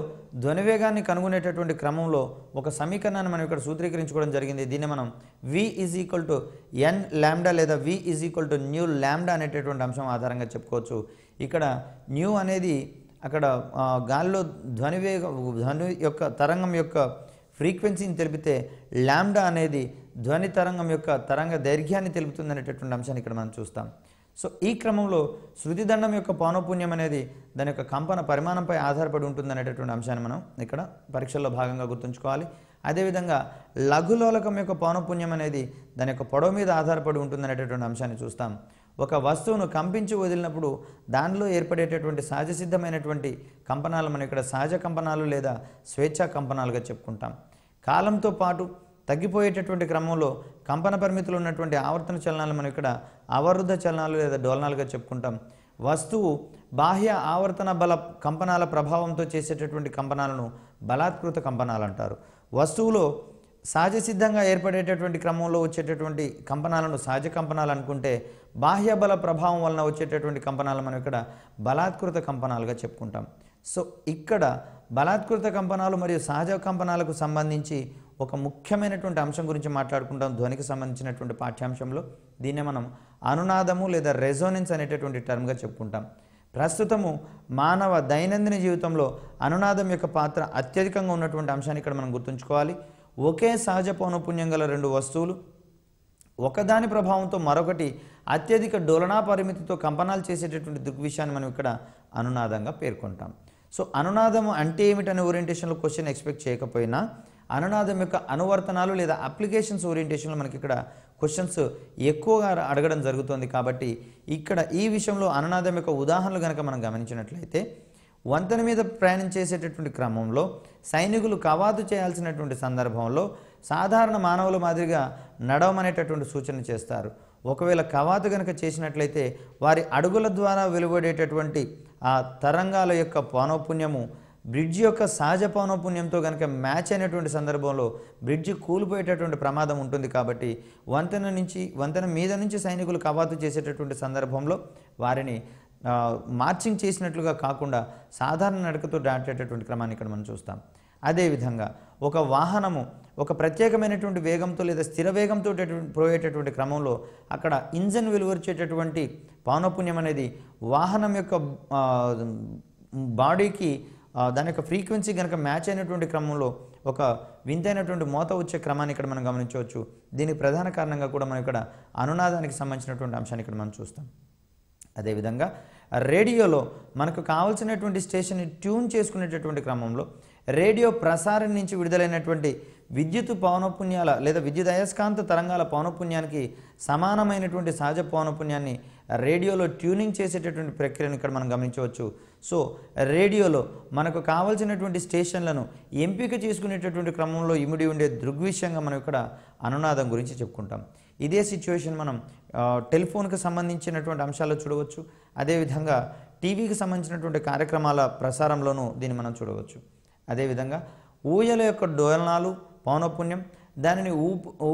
ధ్వనివేగాన్ని కనుగొనేటటువంటి క్రమంలో ఒక సమీకరణాన్ని మనం ఇక్కడ సూత్రీకరించుకోవడం జరిగింది దీన్ని మనం V is equal to N lambda లేదా V is equal to nu lambda అనేటటువంటి అంశం ఆధారంగా చెప్పుకోవచ్చు ఇక్కడ న్యూ అనేది అక్కడ గాలిలో ధ్వనివేగ ధ్వని యొక్క తరంగం యొక్క ఫ్రీక్వెన్సీని తెలిపితే ల్యాండా అనేది ధ్వని తరంగం యొక్క తరంగ దైర్ఘ్యాన్ని తెలుపుతుంది అనేటటువంటి అంశాన్ని ఇక్కడ మనం చూస్తాం సో ఈ క్రమంలో శృతిదండం యొక్క పౌనపుణ్యం అనేది దాని యొక్క కంపన పరిమాణంపై ఆధారపడి ఉంటుంది అనేటటువంటి అంశాన్ని మనం ఇక్కడ పరీక్షల్లో భాగంగా గుర్తుంచుకోవాలి అదేవిధంగా లఘులోలకం యొక్క పౌనపుణ్యం అనేది దాని యొక్క పొడవు మీద ఆధారపడి ఉంటుంది అనేటటువంటి అంశాన్ని చూస్తాం ఒక వస్తువును కంపించి వదిలినప్పుడు దానిలో ఏర్పడేటటువంటి సహజసిద్ధమైనటువంటి కంపనాలు మనం ఇక్కడ సహజ కంపనాలు లేదా స్వేచ్ఛా కంపనాలుగా చెప్పుకుంటాం కాలంతో పాటు తగ్గిపోయేటటువంటి క్రమంలో కంపన పరిమితులు ఉన్నటువంటి ఆవర్తన చలనాలు మనం ఇక్కడ అవరుద్ధ చలనాలు లేదా డోలనాలుగా చెప్పుకుంటాం వస్తువు బాహ్య ఆవర్తన బల కంపనాల ప్రభావంతో చేసేటటువంటి కంపనాలను బలాత్కృత కంపనాలు అంటారు వస్తువులో సహజ సిద్ధంగా ఏర్పడేటటువంటి క్రమంలో వచ్చేటటువంటి కంపనాలను సహజ కంపనాలు అనుకుంటే బాహ్య బల ప్రభావం వలన వచ్చేటటువంటి కంపనాలు మనం ఇక్కడ బలాత్కృత కంపనాలుగా చెప్పుకుంటాం సో ఇక్కడ బలాత్కృత కంపనాలు మరియు సహజ కంపనాలకు సంబంధించి ఒక ముఖ్యమైనటువంటి అంశం గురించి మాట్లాడుకుంటాం ధ్వనికి సంబంధించినటువంటి పాఠ్యాంశంలో దీన్నే మనం అనునాదము లేదా రెజోనెన్స్ అనేటటువంటి టర్మ్గా చెప్పుకుంటాం ప్రస్తుతము మానవ దైనందిన జీవితంలో అనునాదం యొక్క పాత్ర అత్యధికంగా ఉన్నటువంటి అంశాన్ని ఇక్కడ మనం గుర్తుంచుకోవాలి ఒకే సహజ పౌనపుణ్యం గల రెండు వస్తువులు ఒకదాని ప్రభావంతో మరొకటి అత్యధిక డోలనా పరిమితితో కంపనాలు చేసేటటువంటి దృగ్విషయాన్ని మనం ఇక్కడ అనునాదంగా పేర్కొంటాం సో అనునాదము అంటే ఏమిటనే ఓరియంటేషన్లో క్వశ్చన్ ఎక్స్పెక్ట్ చేయకపోయినా అనునాదం యొక్క అనువర్తనాలు లేదా అప్లికేషన్స్ ఓరియంటేషన్లో మనకి ఇక్కడ క్వశ్చన్స్ ఎక్కువగా అడగడం జరుగుతుంది కాబట్టి ఇక్కడ ఈ విషయంలో అనునాదం యొక్క ఉదాహరణలు కనుక మనం గమనించినట్లయితే వంతెన మీద ప్రయాణం చేసేటటువంటి క్రమంలో సైనికులు కవాతు చేయాల్సినటువంటి సందర్భంలో సాధారణ మానవుల మాదిరిగా నడవమనేటటువంటి సూచన చేస్తారు ఒకవేళ కవాతు కనుక చేసినట్లయితే వారి అడుగుల ద్వారా వెలువడేటటువంటి ఆ తరంగాల యొక్క పానోపుణ్యము బ్రిడ్జ్ యొక్క సహజ పౌనఃపుణ్యంతో కనుక మ్యాచ్ అయినటువంటి సందర్భంలో బ్రిడ్జ్ కూలిపోయేటటువంటి ప్రమాదం ఉంటుంది కాబట్టి వంతెన నుంచి వంతెన మీద నుంచి సైనికులు కవాతు చేసేటటువంటి సందర్భంలో వారిని మార్చింగ్ చేసినట్లుగా కాకుండా సాధారణ నడకతో దాటేటటువంటి క్రమాన్ని ఇక్కడ మనం చూస్తాం అదేవిధంగా ఒక వాహనము ఒక ప్రత్యేకమైనటువంటి వేగంతో లేదా స్థిర వేగంతో పోయేటటువంటి క్రమంలో అక్కడ ఇంజన్ వెలువరిచేటటువంటి పౌనపుణ్యం అనేది వాహనం యొక్క బాడీకి దాని యొక్క ఫ్రీక్వెన్సీ కనుక మ్యాచ్ అయినటువంటి క్రమంలో ఒక వింతైనటువంటి మోత వచ్చే క్రమాన్ని ఇక్కడ మనం గమనించవచ్చు దీనికి ప్రధాన కారణంగా కూడా మనం ఇక్కడ అనునాదానికి సంబంధించినటువంటి అంశాన్ని ఇక్కడ మనం చూస్తాం అదేవిధంగా రేడియోలో మనకు కావలసినటువంటి స్టేషన్ని ట్యూన్ చేసుకునేటటువంటి క్రమంలో రేడియో ప్రసారం నుంచి విడుదలైనటువంటి విద్యుత్ పౌనపుణ్యాల లేదా అయస్కాంత తరంగాల పౌనపుణ్యానికి సమానమైనటువంటి సహజ పౌనపుణ్యాన్ని రేడియోలో ట్యూనింగ్ చేసేటటువంటి ప్రక్రియను ఇక్కడ మనం గమనించవచ్చు సో రేడియోలో మనకు కావలసినటువంటి స్టేషన్లను ఎంపిక చేసుకునేటటువంటి క్రమంలో ఇమిడి ఉండే దృగ్విషయంగా మనం ఇక్కడ అనునాదం గురించి చెప్పుకుంటాం ఇదే సిచ్యువేషన్ మనం టెలిఫోన్కి సంబంధించినటువంటి అంశాలు చూడవచ్చు అదేవిధంగా టీవీకి సంబంధించినటువంటి కార్యక్రమాల ప్రసారంలోనూ దీన్ని మనం చూడవచ్చు అదేవిధంగా ఊయల యొక్క డోలనాలు పౌనపుణ్యం దానిని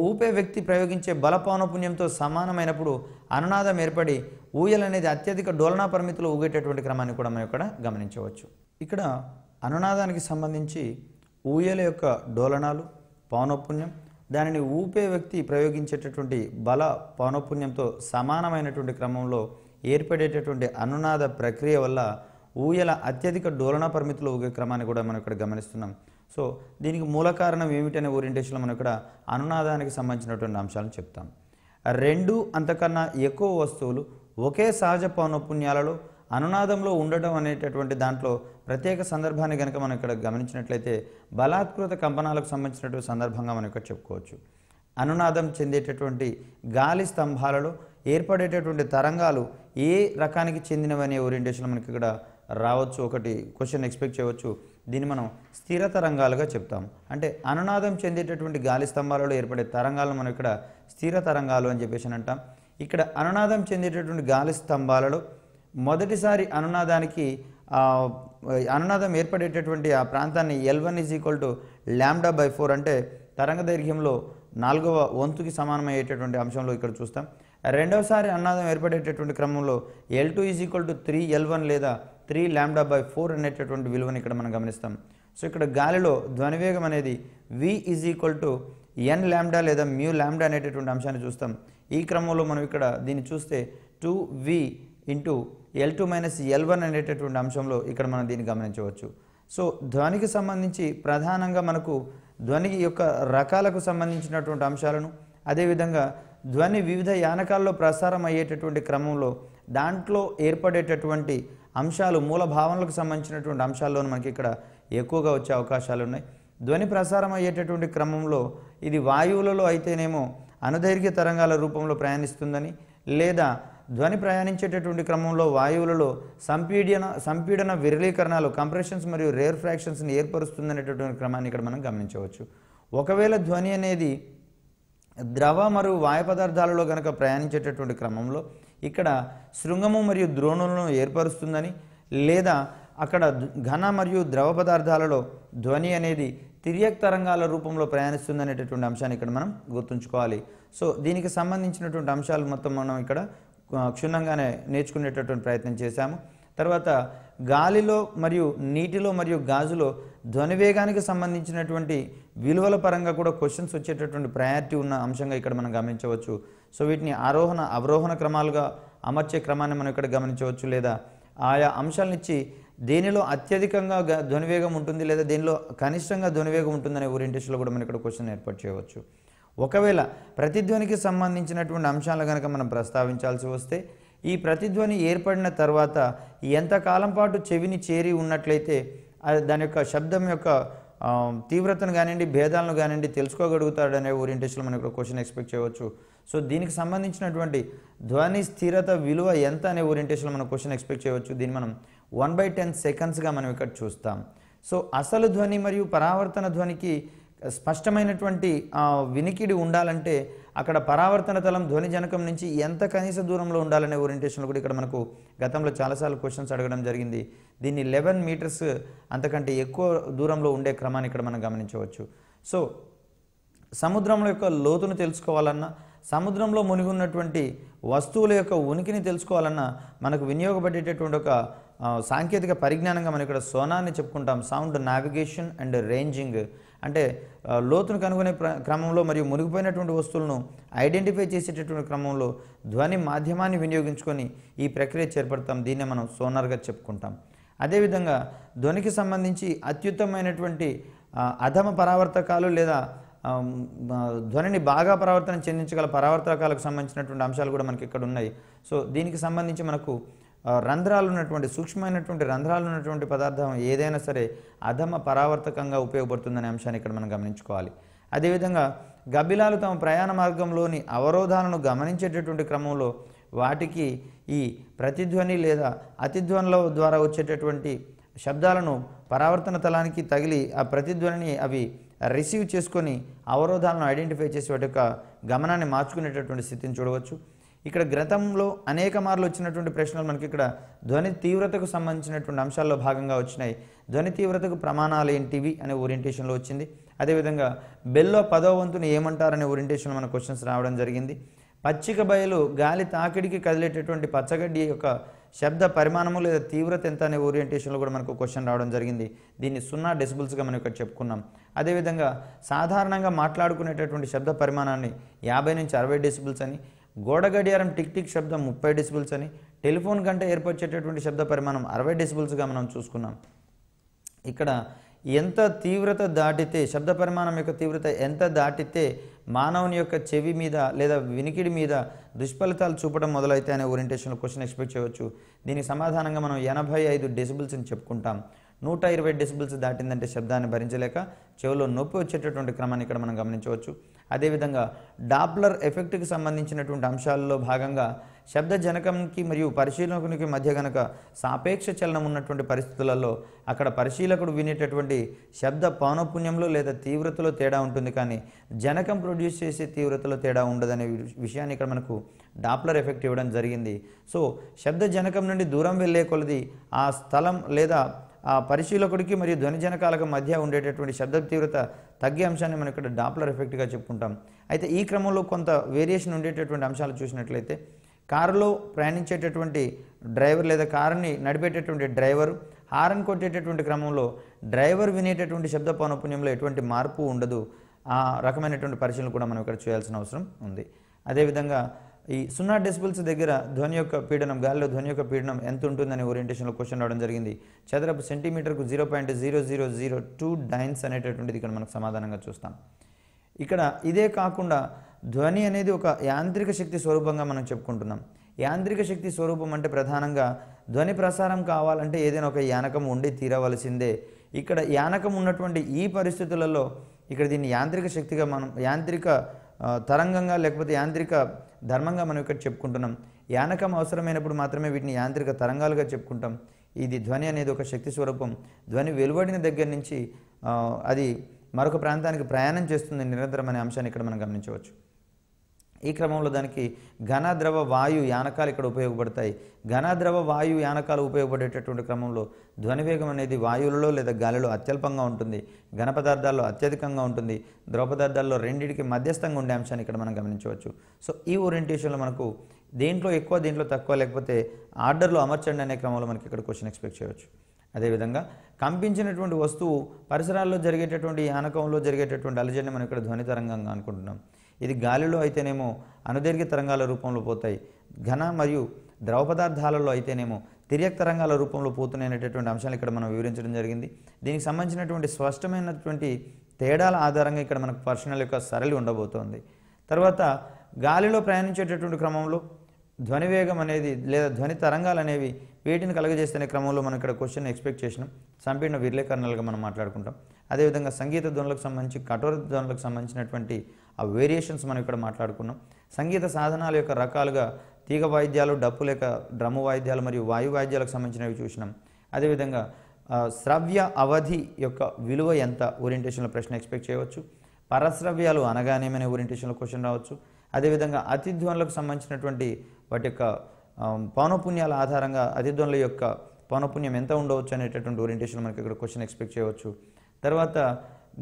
ఊపే వ్యక్తి ప్రయోగించే బల పౌనపుణ్యంతో సమానమైనప్పుడు అనునాదం ఏర్పడి ఊయలు అనేది అత్యధిక డోలనా పరిమితులు ఊగేటటువంటి క్రమాన్ని కూడా మనం ఇక్కడ గమనించవచ్చు ఇక్కడ అనునాదానికి సంబంధించి ఊయల యొక్క డోలనాలు పౌనఃపుణ్యం దానిని ఊపే వ్యక్తి ప్రయోగించేటటువంటి బల పౌనఃపుణ్యంతో సమానమైనటువంటి క్రమంలో ఏర్పడేటటువంటి అనునాద ప్రక్రియ వల్ల ఊయల అత్యధిక డోలనా పరిమితులు ఊగే క్రమాన్ని కూడా మనం ఇక్కడ గమనిస్తున్నాం సో దీనికి మూల కారణం ఏమిటనే ఓరియంటేషన్లో మనం ఇక్కడ అనునాదానికి సంబంధించినటువంటి అంశాలను చెప్తాం రెండు అంతకన్నా ఎక్కువ వస్తువులు ఒకే సహజ పౌనఃపుణ్యాలలో అనునాదంలో ఉండడం అనేటటువంటి దాంట్లో ప్రత్యేక సందర్భాన్ని కనుక మనం ఇక్కడ గమనించినట్లయితే బలాత్కృత కంపనాలకు సంబంధించినటువంటి సందర్భంగా మనం ఇక్కడ చెప్పుకోవచ్చు అనునాదం చెందేటటువంటి గాలి స్తంభాలలో ఏర్పడేటటువంటి తరంగాలు ఏ రకానికి చెందినవనే ఓరియంటేషన్ మనకి ఇక్కడ రావచ్చు ఒకటి క్వశ్చన్ ఎక్స్పెక్ట్ చేయవచ్చు దీన్ని మనం స్థిర తరంగాలుగా చెప్తాం అంటే అనునాదం చెందేటటువంటి గాలి స్తంభాలలో ఏర్పడే తరంగాలను మనం ఇక్కడ స్థిర తరంగాలు అని చెప్పేసి అంటాం ఇక్కడ అనునాదం చెందేటటువంటి గాలి స్తంభాలలో మొదటిసారి అనునాదానికి అనునాదం ఏర్పడేటటువంటి ఆ ప్రాంతాన్ని one is equal to lambda by four అంటే తరంగ దైర్ఘ్యంలో నాలుగవ వంతుకి సమానమయ్యేటటువంటి అంశంలో ఇక్కడ చూస్తాం రెండవసారి అన్నాదం ఏర్పడేటటువంటి క్రమంలో L two is equal to three L one లేదా త్రీ ల్యాండా బై ఫోర్ అనేటటువంటి విలువను ఇక్కడ మనం గమనిస్తాం సో ఇక్కడ గాలిలో ధ్వనివేగం అనేది V is equal to N lambda లేదా మ్యూ ల్యాండా అనేటటువంటి అంశాన్ని చూస్తాం ఈ క్రమంలో మనం ఇక్కడ దీన్ని చూస్తే two V into L two minus L one అనేటటువంటి అంశంలో ఇక్కడ మనం దీన్ని గమనించవచ్చు సో ధ్వనికి సంబంధించి ప్రధానంగా మనకు ధ్వని యొక్క రకాలకు సంబంధించినటువంటి అంశాలను అదేవిధంగా ధ్వని వివిధ యానకాల్లో ప్రసారం అయ్యేటటువంటి క్రమంలో దాంట్లో ఏర్పడేటటువంటి అంశాలు మూల భావనలకు సంబంధించినటువంటి అంశాల్లోనూ మనకి ఇక్కడ ఎక్కువగా వచ్చే అవకాశాలు ఉన్నాయి ధ్వని ప్రసారం అయ్యేటటువంటి క్రమంలో ఇది వాయువులలో అయితేనేమో అనుదైర్ఘ్య తరంగాల రూపంలో ప్రయాణిస్తుందని లేదా ధ్వని ప్రయాణించేటటువంటి క్రమంలో వాయువులలో సంపీడన సంపీడన విరళీకరణలు కంప్రెషన్స్ మరియు రేర్ ఫ్రాక్షన్స్ని ఏర్పరుస్తుందనేటటువంటి క్రమాన్ని ఇక్కడ మనం గమనించవచ్చు ఒకవేళ ధ్వని అనేది ద్రవ మరియు వాయు పదార్థాలలో కనుక ప్రయాణించేటటువంటి క్రమంలో ఇక్కడ శృంగము మరియు ద్రోణులను ఏర్పరుస్తుందని లేదా అక్కడ ఘన మరియు ద్రవ పదార్థాలలో ధ్వని అనేది తిరియక్ తరంగాల రూపంలో ప్రయాణిస్తుందనేటటువంటి అంశాన్ని ఇక్కడ మనం గుర్తుంచుకోవాలి సో దీనికి సంబంధించినటువంటి అంశాలు మొత్తం మనం ఇక్కడ క్షుణ్ణంగానే నేర్చుకునేటటువంటి ప్రయత్నం చేశాము తర్వాత గాలిలో మరియు నీటిలో మరియు గాజులో ధ్వనివేగానికి సంబంధించినటువంటి విలువల పరంగా కూడా క్వశ్చన్స్ వచ్చేటటువంటి ప్రయారిటీ ఉన్న అంశంగా ఇక్కడ మనం గమనించవచ్చు సో వీటిని ఆరోహణ అవరోహణ క్రమాలుగా అమర్చే క్రమాన్ని మనం ఇక్కడ గమనించవచ్చు లేదా ఆయా అంశాలనిచ్చి దేనిలో అత్యధికంగా ధ్వనివేగం ఉంటుంది లేదా దేనిలో కనిష్టంగా ధ్వనివేగం ఉంటుందనే ఓరియంటేషన్లో కూడా మనం ఇక్కడ క్వశ్చన్ ఏర్పాటు చేయవచ్చు ఒకవేళ ప్రతిధ్వనికి సంబంధించినటువంటి అంశాలు కనుక మనం ప్రస్తావించాల్సి వస్తే ఈ ప్రతిధ్వని ఏర్పడిన తర్వాత ఎంతకాలం పాటు చెవిని చేరి ఉన్నట్లయితే దాని యొక్క శబ్దం యొక్క తీవ్రతను కానివ్వండి భేదాలను కానివ్వండి తెలుసుకోగలుగుతాడనే ఓరియంటేషన్లో మనం ఇక్కడ క్వశ్చన్ ఎక్స్పెక్ట్ చేయవచ్చు సో దీనికి సంబంధించినటువంటి ధ్వని స్థిరత విలువ ఎంత అనే ఓరియంటేషన్లో మనం క్వశ్చన్ ఎక్స్పెక్ట్ చేయవచ్చు దీన్ని మనం వన్ బై టెన్ సెకండ్స్గా మనం ఇక్కడ చూస్తాం సో అసలు ధ్వని మరియు పరావర్తన ధ్వనికి స్పష్టమైనటువంటి వినికిడి ఉండాలంటే అక్కడ పరావర్తన తలం ధ్వని జనకం నుంచి ఎంత కనీస దూరంలో ఉండాలనే ఓరియంటేషన్లో కూడా ఇక్కడ మనకు గతంలో చాలాసార్లు క్వశ్చన్స్ అడగడం జరిగింది దీన్ని లెవెన్ మీటర్స్ అంతకంటే ఎక్కువ దూరంలో ఉండే క్రమాన్ని ఇక్కడ మనం గమనించవచ్చు సో సముద్రం యొక్క లోతును తెలుసుకోవాలన్నా సముద్రంలో మునిగి ఉన్నటువంటి వస్తువుల యొక్క ఉనికిని తెలుసుకోవాలన్నా మనకు వినియోగపడేటటువంటి ఒక సాంకేతిక పరిజ్ఞానంగా మనం ఇక్కడ సోనాన్ని చెప్పుకుంటాం సౌండ్ నావిగేషన్ అండ్ రేంజింగ్ అంటే లోతును కనుగొనే క్రమంలో మరియు మునిగిపోయినటువంటి వస్తువులను ఐడెంటిఫై చేసేటటువంటి క్రమంలో ధ్వని మాధ్యమాన్ని వినియోగించుకొని ఈ ప్రక్రియ చేపడతాం దీన్నే మనం సోనార్గా చెప్పుకుంటాం అదేవిధంగా ధ్వనికి సంబంధించి అత్యుత్తమైనటువంటి అధమ పరావర్తకాలు లేదా ధ్వనిని బాగా పరావర్తన చెందించగల పరావర్తకాలకు సంబంధించినటువంటి అంశాలు కూడా మనకి ఇక్కడ ఉన్నాయి సో దీనికి సంబంధించి మనకు రంధ్రాలు ఉన్నటువంటి సూక్ష్మమైనటువంటి రంధ్రాలు ఉన్నటువంటి పదార్థం ఏదైనా సరే అధమ పరావర్తకంగా ఉపయోగపడుతుందనే అంశాన్ని ఇక్కడ మనం గమనించుకోవాలి అదేవిధంగా గబ్బిలాలు తమ ప్రయాణ మార్గంలోని అవరోధాలను గమనించేటటువంటి క్రమంలో వాటికి ఈ ప్రతిధ్వని లేదా అతిధ్వనుల ద్వారా వచ్చేటటువంటి శబ్దాలను పరావర్తన తలానికి తగిలి ఆ ప్రతిధ్వనిని అవి రిసీవ్ చేసుకొని అవరోధాలను ఐడెంటిఫై చేసే వాటి యొక్క గమనాన్ని మార్చుకునేటటువంటి స్థితిని చూడవచ్చు ఇక్కడ గ్రంథంలో అనేక మార్లు వచ్చినటువంటి ప్రశ్నలు మనకి ఇక్కడ ధ్వని తీవ్రతకు సంబంధించినటువంటి అంశాల్లో భాగంగా వచ్చినాయి ధ్వని తీవ్రతకు ప్రమాణాలు ఏంటివి అనే ఓరియంటేషన్లో వచ్చింది అదేవిధంగా బెల్లో పదో వంతుని ఏమంటారనే ఓరియంటేషన్లో మన క్వశ్చన్స్ రావడం జరిగింది పచ్చిక బయలు గాలి తాకిడికి కదిలేటటువంటి పచ్చగడ్డి యొక్క శబ్ద పరిమాణము లేదా తీవ్రత ఎంత అనే ఓరియంటేషన్లో కూడా మనకు క్వశ్చన్ రావడం జరిగింది దీన్ని సున్నా డెసిబుల్స్గా మనం ఇక్కడ చెప్పుకున్నాం అదేవిధంగా సాధారణంగా మాట్లాడుకునేటటువంటి శబ్ద పరిమాణాన్ని యాభై నుంచి అరవై డెసిబుల్స్ అని గోడ గడియారం టిక్ టిక్ శబ్దం ముప్పై డిసిబుల్స్ అని టెలిఫోన్ కంటే ఏర్పరిచేటటువంటి శబ్ద పరిమాణం అరవై డిసిబుల్స్గా మనం చూసుకున్నాం ఇక్కడ ఎంత తీవ్రత దాటితే శబ్ద పరిమాణం యొక్క తీవ్రత ఎంత దాటితే మానవుని యొక్క చెవి మీద లేదా వినికిడి మీద దుష్ఫలితాలు చూపడం మొదలైతే అనే ఓరియంటేషన్లో క్వశ్చన్ ఎక్స్పెక్ట్ చేయవచ్చు దీనికి సమాధానంగా మనం ఎనభై ఐదు డెసిబుల్స్ అని చెప్పుకుంటాం నూట ఇరవై డెసిబుల్స్ దాటిందంటే శబ్దాన్ని భరించలేక చెవిలో నొప్పి వచ్చేటటువంటి క్రమాన్ని ఇక్కడ మనం గమనించవచ్చు అదేవిధంగా డాప్లర్ ఎఫెక్ట్కి సంబంధించినటువంటి అంశాలలో భాగంగా శబ్ద జనకంకి మరియు పరిశీలకునికి మధ్య గనక సాపేక్ష చలనం ఉన్నటువంటి పరిస్థితులలో అక్కడ పరిశీలకుడు వినేటటువంటి శబ్ద పౌనపుణ్యంలో లేదా తీవ్రతలో తేడా ఉంటుంది కానీ జనకం ప్రొడ్యూస్ చేసే తీవ్రతలో తేడా ఉండదనే విషయాన్ని ఇక్కడ మనకు డాప్లర్ ఎఫెక్ట్ ఇవ్వడం జరిగింది సో శబ్ద జనకం నుండి దూరం వెళ్ళే కొలది ఆ స్థలం లేదా ఆ పరిశీలకుడికి మరియు ధ్వనిజనకాలకు మధ్య ఉండేటటువంటి శబ్ద తీవ్రత తగ్గే అంశాన్ని మనం ఇక్కడ డాప్లర్ ఎఫెక్ట్గా చెప్పుకుంటాం అయితే ఈ క్రమంలో కొంత వేరియేషన్ ఉండేటటువంటి అంశాలు చూసినట్లయితే కారులో ప్రయాణించేటటువంటి డ్రైవర్ లేదా కారుని నడిపేటటువంటి డ్రైవర్ హారన్ కొట్టేటటువంటి క్రమంలో డ్రైవర్ వినేటటువంటి శబ్ద పౌనపుణ్యంలో ఎటువంటి మార్పు ఉండదు ఆ రకమైనటువంటి పరిశీలన కూడా మనం ఇక్కడ చేయాల్సిన అవసరం ఉంది అదేవిధంగా ఈ సున్నా డెసిబుల్స్ దగ్గర ధ్వని యొక్క పీడనం గాలిలో ధ్వని యొక్క పీడనం ఎంత ఉంటుందని ఓరియంటేషన్లో క్వశ్చన్ రావడం జరిగింది చదరపు సెంటీమీటర్కు zero point zero zero zero two dynes అనేటటువంటిది ఇక్కడ మనకు సమాధానంగా చూస్తాం ఇక్కడ ఇదే కాకుండా ధ్వని అనేది ఒక యాంత్రిక శక్తి స్వరూపంగా మనం చెప్పుకుంటున్నాం యాంత్రిక శక్తి స్వరూపం అంటే ప్రధానంగా ధ్వని ప్రసారం కావాలంటే ఏదైనా ఒక యానకం ఉండి తీరవలసిందే ఇక్కడ యానకం ఉన్నటువంటి ఈ పరిస్థితులలో ఇక్కడ దీన్ని యాంత్రిక శక్తిగా మనం యాంత్రిక తరంగంగా లేకపోతే యాంత్రిక ధర్మంగా మనం ఇక్కడ చెప్పుకుంటున్నాం యానకం అవసరమైనప్పుడు మాత్రమే వీటిని యాంత్రిక తరంగాలుగా చెప్పుకుంటాం ఇది ధ్వని అనేది ఒక శక్తి స్వరూపం ధ్వని వెలువడిన దగ్గర నుంచి అది మరొక ప్రాంతానికి ప్రయాణం చేస్తుంది నిరంతరం అనే అంశాన్ని ఇక్కడ మనం గమనించవచ్చు ఈ క్రమంలో దానికి ఘన ద్రవ వాయు యానకాలు ఇక్కడ ఉపయోగపడతాయి ఘన ద్రవ వాయు యానకాలు ఉపయోగపడేటటువంటి క్రమంలో ధ్వనివేగం అనేది వాయువులలో లేదా గాలిలో అత్యల్పంగా ఉంటుంది ఘన పదార్థాల్లో అత్యధికంగా ఉంటుంది ద్రవ పదార్థాల్లో రెండింటికి మధ్యస్థంగా ఉండే అంశాన్ని ఇక్కడ మనం గమనించవచ్చు సో ఈ ఓరియంటేషన్లో మనకు దేంట్లో ఎక్కువ దేంట్లో తక్కువ లేకపోతే ఆర్డర్లో అమర్చండి అనే క్రమంలో మనకి ఇక్కడ క్వశ్చన్ ఎక్స్పెక్ట్ చేయవచ్చు అదేవిధంగా కంపించినటువంటి వస్తువు పరిసరాల్లో జరిగేటటువంటి యానకంలో జరిగేటటువంటి అలజడిని మనం ఇక్కడ ధ్వని తరంగంగా అనుకుంటున్నాం ఇది గాలిలో అయితేనేమో అనుదీర్ఘ తరంగాల రూపంలో పోతాయి ఘన మరియు ద్రవ పదార్థాలలో అయితేనేమో తిరియక్ తరంగాల రూపంలో పోతున్నాయి అనేటటువంటి అంశాలు ఇక్కడ మనం వివరించడం జరిగింది దీనికి సంబంధించినటువంటి స్పష్టమైనటువంటి తేడాల ఆధారంగా ఇక్కడ మనకు పర్సనల్ యొక్క సరళి ఉండబోతోంది తర్వాత గాలిలో ప్రయాణించేటటువంటి క్రమంలో ధ్వని వేగం అనేది లేదా ధ్వని తరంగాలు అనేవి వీటిని కలగజేస్తున్న క్రమంలో మనం ఇక్కడ క్వశ్చన్ ఎక్స్పెక్ట్ చేసినాం సంపీర్ణ విర్లేకరణలుగా మనం మాట్లాడుకుంటాం అదేవిధంగా సంగీత ధ్వనులకు సంబంధించి కఠోర ధ్వనులకు సంబంధించినటువంటి ఆ వేరియేషన్స్ మనం ఇక్కడ మాట్లాడుకున్నాం సంగీత సాధనాల యొక్క రకాలుగా తీగ వాయిద్యాలు డప్పు లేక డ్రమ్ము వాయిద్యాలు మరియు వాయు వాయిద్యాలకు సంబంధించినవి చూసినాం అదేవిధంగా శ్రవ్య అవధి యొక్క విలువ ఎంత ఓరియంటేషన్లో ప్రశ్న ఎక్స్పెక్ట్ చేయవచ్చు పరశ్రవ్యాలు అనగానేమనే ఓరియంటేషన్లో క్వశ్చన్ రావచ్చు అదేవిధంగా అతిధ్వనులకు సంబంధించినటువంటి వాటి యొక్క పౌనపుణ్యాల ఆధారంగా అతిధ్వనుల యొక్క పౌనపుణ్యం ఎంత ఉండవచ్చు అనేటటువంటి ఓరియంటేషన్ మనకి ఇక్కడ క్వశ్చన్ ఎక్స్పెక్ట్ చేయవచ్చు తర్వాత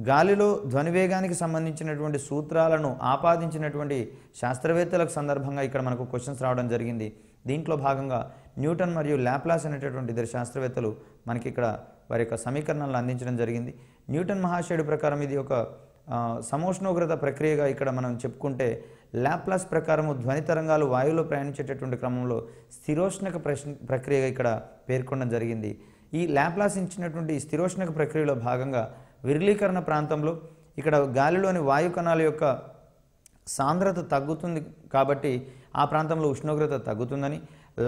గాలిలో ధ్వనివేగానికి సంబంధించినటువంటి సూత్రాలను ఆపాదించినటువంటి శాస్త్రవేత్తలకు సందర్భంగా ఇక్కడ మనకు క్వశ్చన్స్ రావడం జరిగింది దీంట్లో భాగంగా న్యూటన్ మరియు ల్యాప్లాస్ అనేటటువంటి ఇద్దరు శాస్త్రవేత్తలు మనకి ఇక్కడ వారి యొక్క సమీకరణలను అందించడం జరిగింది న్యూటన్ మహాశయుడు ప్రకారం ఇది ఒక సమోష్ణోగ్రత ప్రక్రియగా ఇక్కడ మనం చెప్పుకుంటే ల్యాప్లాస్ ప్రకారము ధ్వని తరంగాలు వాయువులో ప్రయాణించేటటువంటి క్రమంలో స్థిరోష్ణక ప్రక్రియగా ఇక్కడ పేర్కొనడం జరిగింది ఈ ల్యాప్లాస్ ఇచ్చినటువంటి స్థిరోష్ణక ప్రక్రియలో భాగంగా విరళీకరణ ప్రాంతంలో ఇక్కడ గాలిలోని వాయు కణాల యొక్క సాంద్రత తగ్గుతుంది కాబట్టి ఆ ప్రాంతంలో ఉష్ణోగ్రత తగ్గుతుందని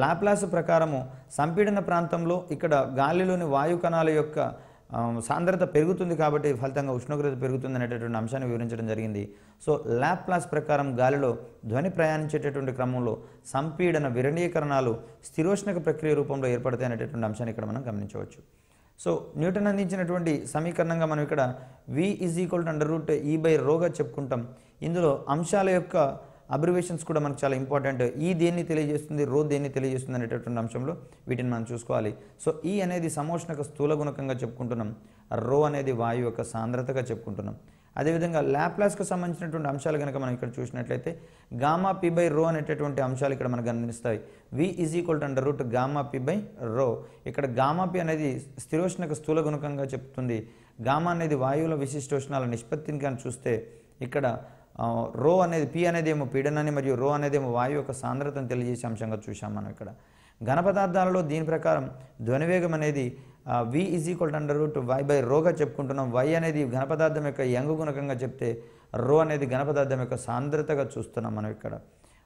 లాప్లాస్ ప్రకారము సంపీడన ప్రాంతంలో ఇక్కడ గాలిలోని వాయు కణాల యొక్క సాంద్రత పెరుగుతుంది కాబట్టి ఫలితంగా ఉష్ణోగ్రత పెరుగుతుంది అనేటటువంటి అంశాన్ని వివరించడం జరిగింది సో ల్యాప్లాస్ ప్రకారం గాలిలో ధ్వని ప్రయాణించేటటువంటి క్రమంలో సంపీడన విరణీకరణాలు స్థిరోష్ణక ప్రక్రియ రూపంలో ఏర్పడతాయి అనేటటువంటి అంశాన్ని ఇక్కడ మనం గమనించవచ్చు సో న్యూటన్ అందించినటువంటి సమీకరణంగా మనం ఇక్కడ V is equal to under root E by రోగా చెప్పుకుంటాం ఇందులో అంశాల యొక్క అబ్రివేషన్స్ కూడా మనకు చాలా ఇంపార్టెంట్ ఈ e దేన్ని తెలియజేస్తుంది రో దేన్ని తెలియజేస్తుంది అనేటటువంటి అంశంలో వీటిని మనం చూసుకోవాలి సో ఈ e అనేది సమోషణకు స్థూల గుణకంగా చెప్పుకుంటున్నాం రో అనేది వాయు యొక్క సాంద్రతగా చెప్పుకుంటున్నాం అదేవిధంగా ల్యాప్లాస్కు సంబంధించినటువంటి అంశాలు కనుక మనం ఇక్కడ చూసినట్లయితే గామా పి బై రో అనేటటువంటి అంశాలు ఇక్కడ మనకు కనిపిస్తాయి V is equal to under root gamma P by rho ఇక్కడ గామా పి అనేది స్థిరోష్ణకు స్థూల గుణకంగా చెప్తుంది గామా అనేది వాయువుల విశిష్టోష్ణాల నిష్పత్తిని కానీ చూస్తే ఇక్కడ రో అనేది పి అనేది ఏమో పీడనాన్ని మరియు రో అనేది ఏమో వాయువు యొక్క సాంద్రతను తెలియజేసే అంశంగా చూసాం మనం ఇక్కడ ఘన పదార్థాలలో దీని ప్రకారం ధ్వనివేగం అనేది V is equal under root Y by రోగా చెప్పుకుంటున్నాం వై అనేది ఘనపదార్థం యొక్క యంగు గుణకంగా చెప్తే రో అనేది ఘనపదార్థం యొక్క సాంద్రతగా చూస్తున్నాం మనం ఇక్కడ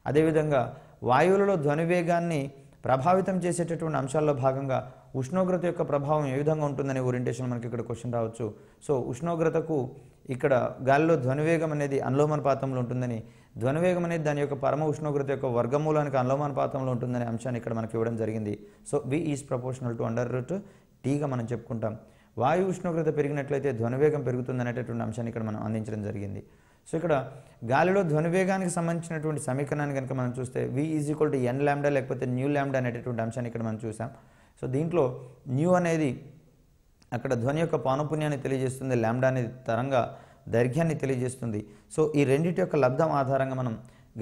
అదేవిధంగా వాయువులలో ధ్వనివేగాన్ని ప్రభావితం చేసేటటువంటి అంశాల్లో భాగంగా ఉష్ణోగ్రత యొక్క ప్రభావం ఏ విధంగా ఉంటుందనే ఓరియంటేషన్ మనకి ఇక్కడ క్వశ్చన్ రావచ్చు సో ఉష్ణోగ్రతకు ఇక్కడ గాలిలో ధ్వనివేగం అనేది అనులోమానుపాతంలో ఉంటుందని ధ్వనివేగం అనేది దాని యొక్క పరమ ఉష్ణోగ్రత యొక్క వర్గమూలానికి అనులోమానుపాతంలో ఉంటుందనే అంశాన్ని ఇక్కడ మనకి ఇవ్వడం జరిగింది so V is proportional to under root టీగా మనం చెప్పుకుంటాం వాయు ఉష్ణోగ్రత పెరిగినట్లయితే ధ్వనివేగం పెరుగుతుంది అనేటటువంటి అంశాన్ని ఇక్కడ మనం అందించడం జరిగింది సో ఇక్కడ గాలిలో ధ్వనివేగానికి సంబంధించినటువంటి సమీకరణాన్ని కనుక మనం చూస్తే V is equal to N lambda లేకపోతే న్యూ ల్యాండా అనేటటువంటి అంశాన్ని ఇక్కడ మనం చూసాం సో దీంట్లో న్యూ అనేది అక్కడ ధ్వని యొక్క పానుపుణ్యాన్ని తెలియజేస్తుంది ల్యాండా అనేది తరంగా దైర్ఘ్యాన్ని తెలియజేస్తుంది సో ఈ రెండింటి యొక్క లబ్ధం ఆధారంగా మనం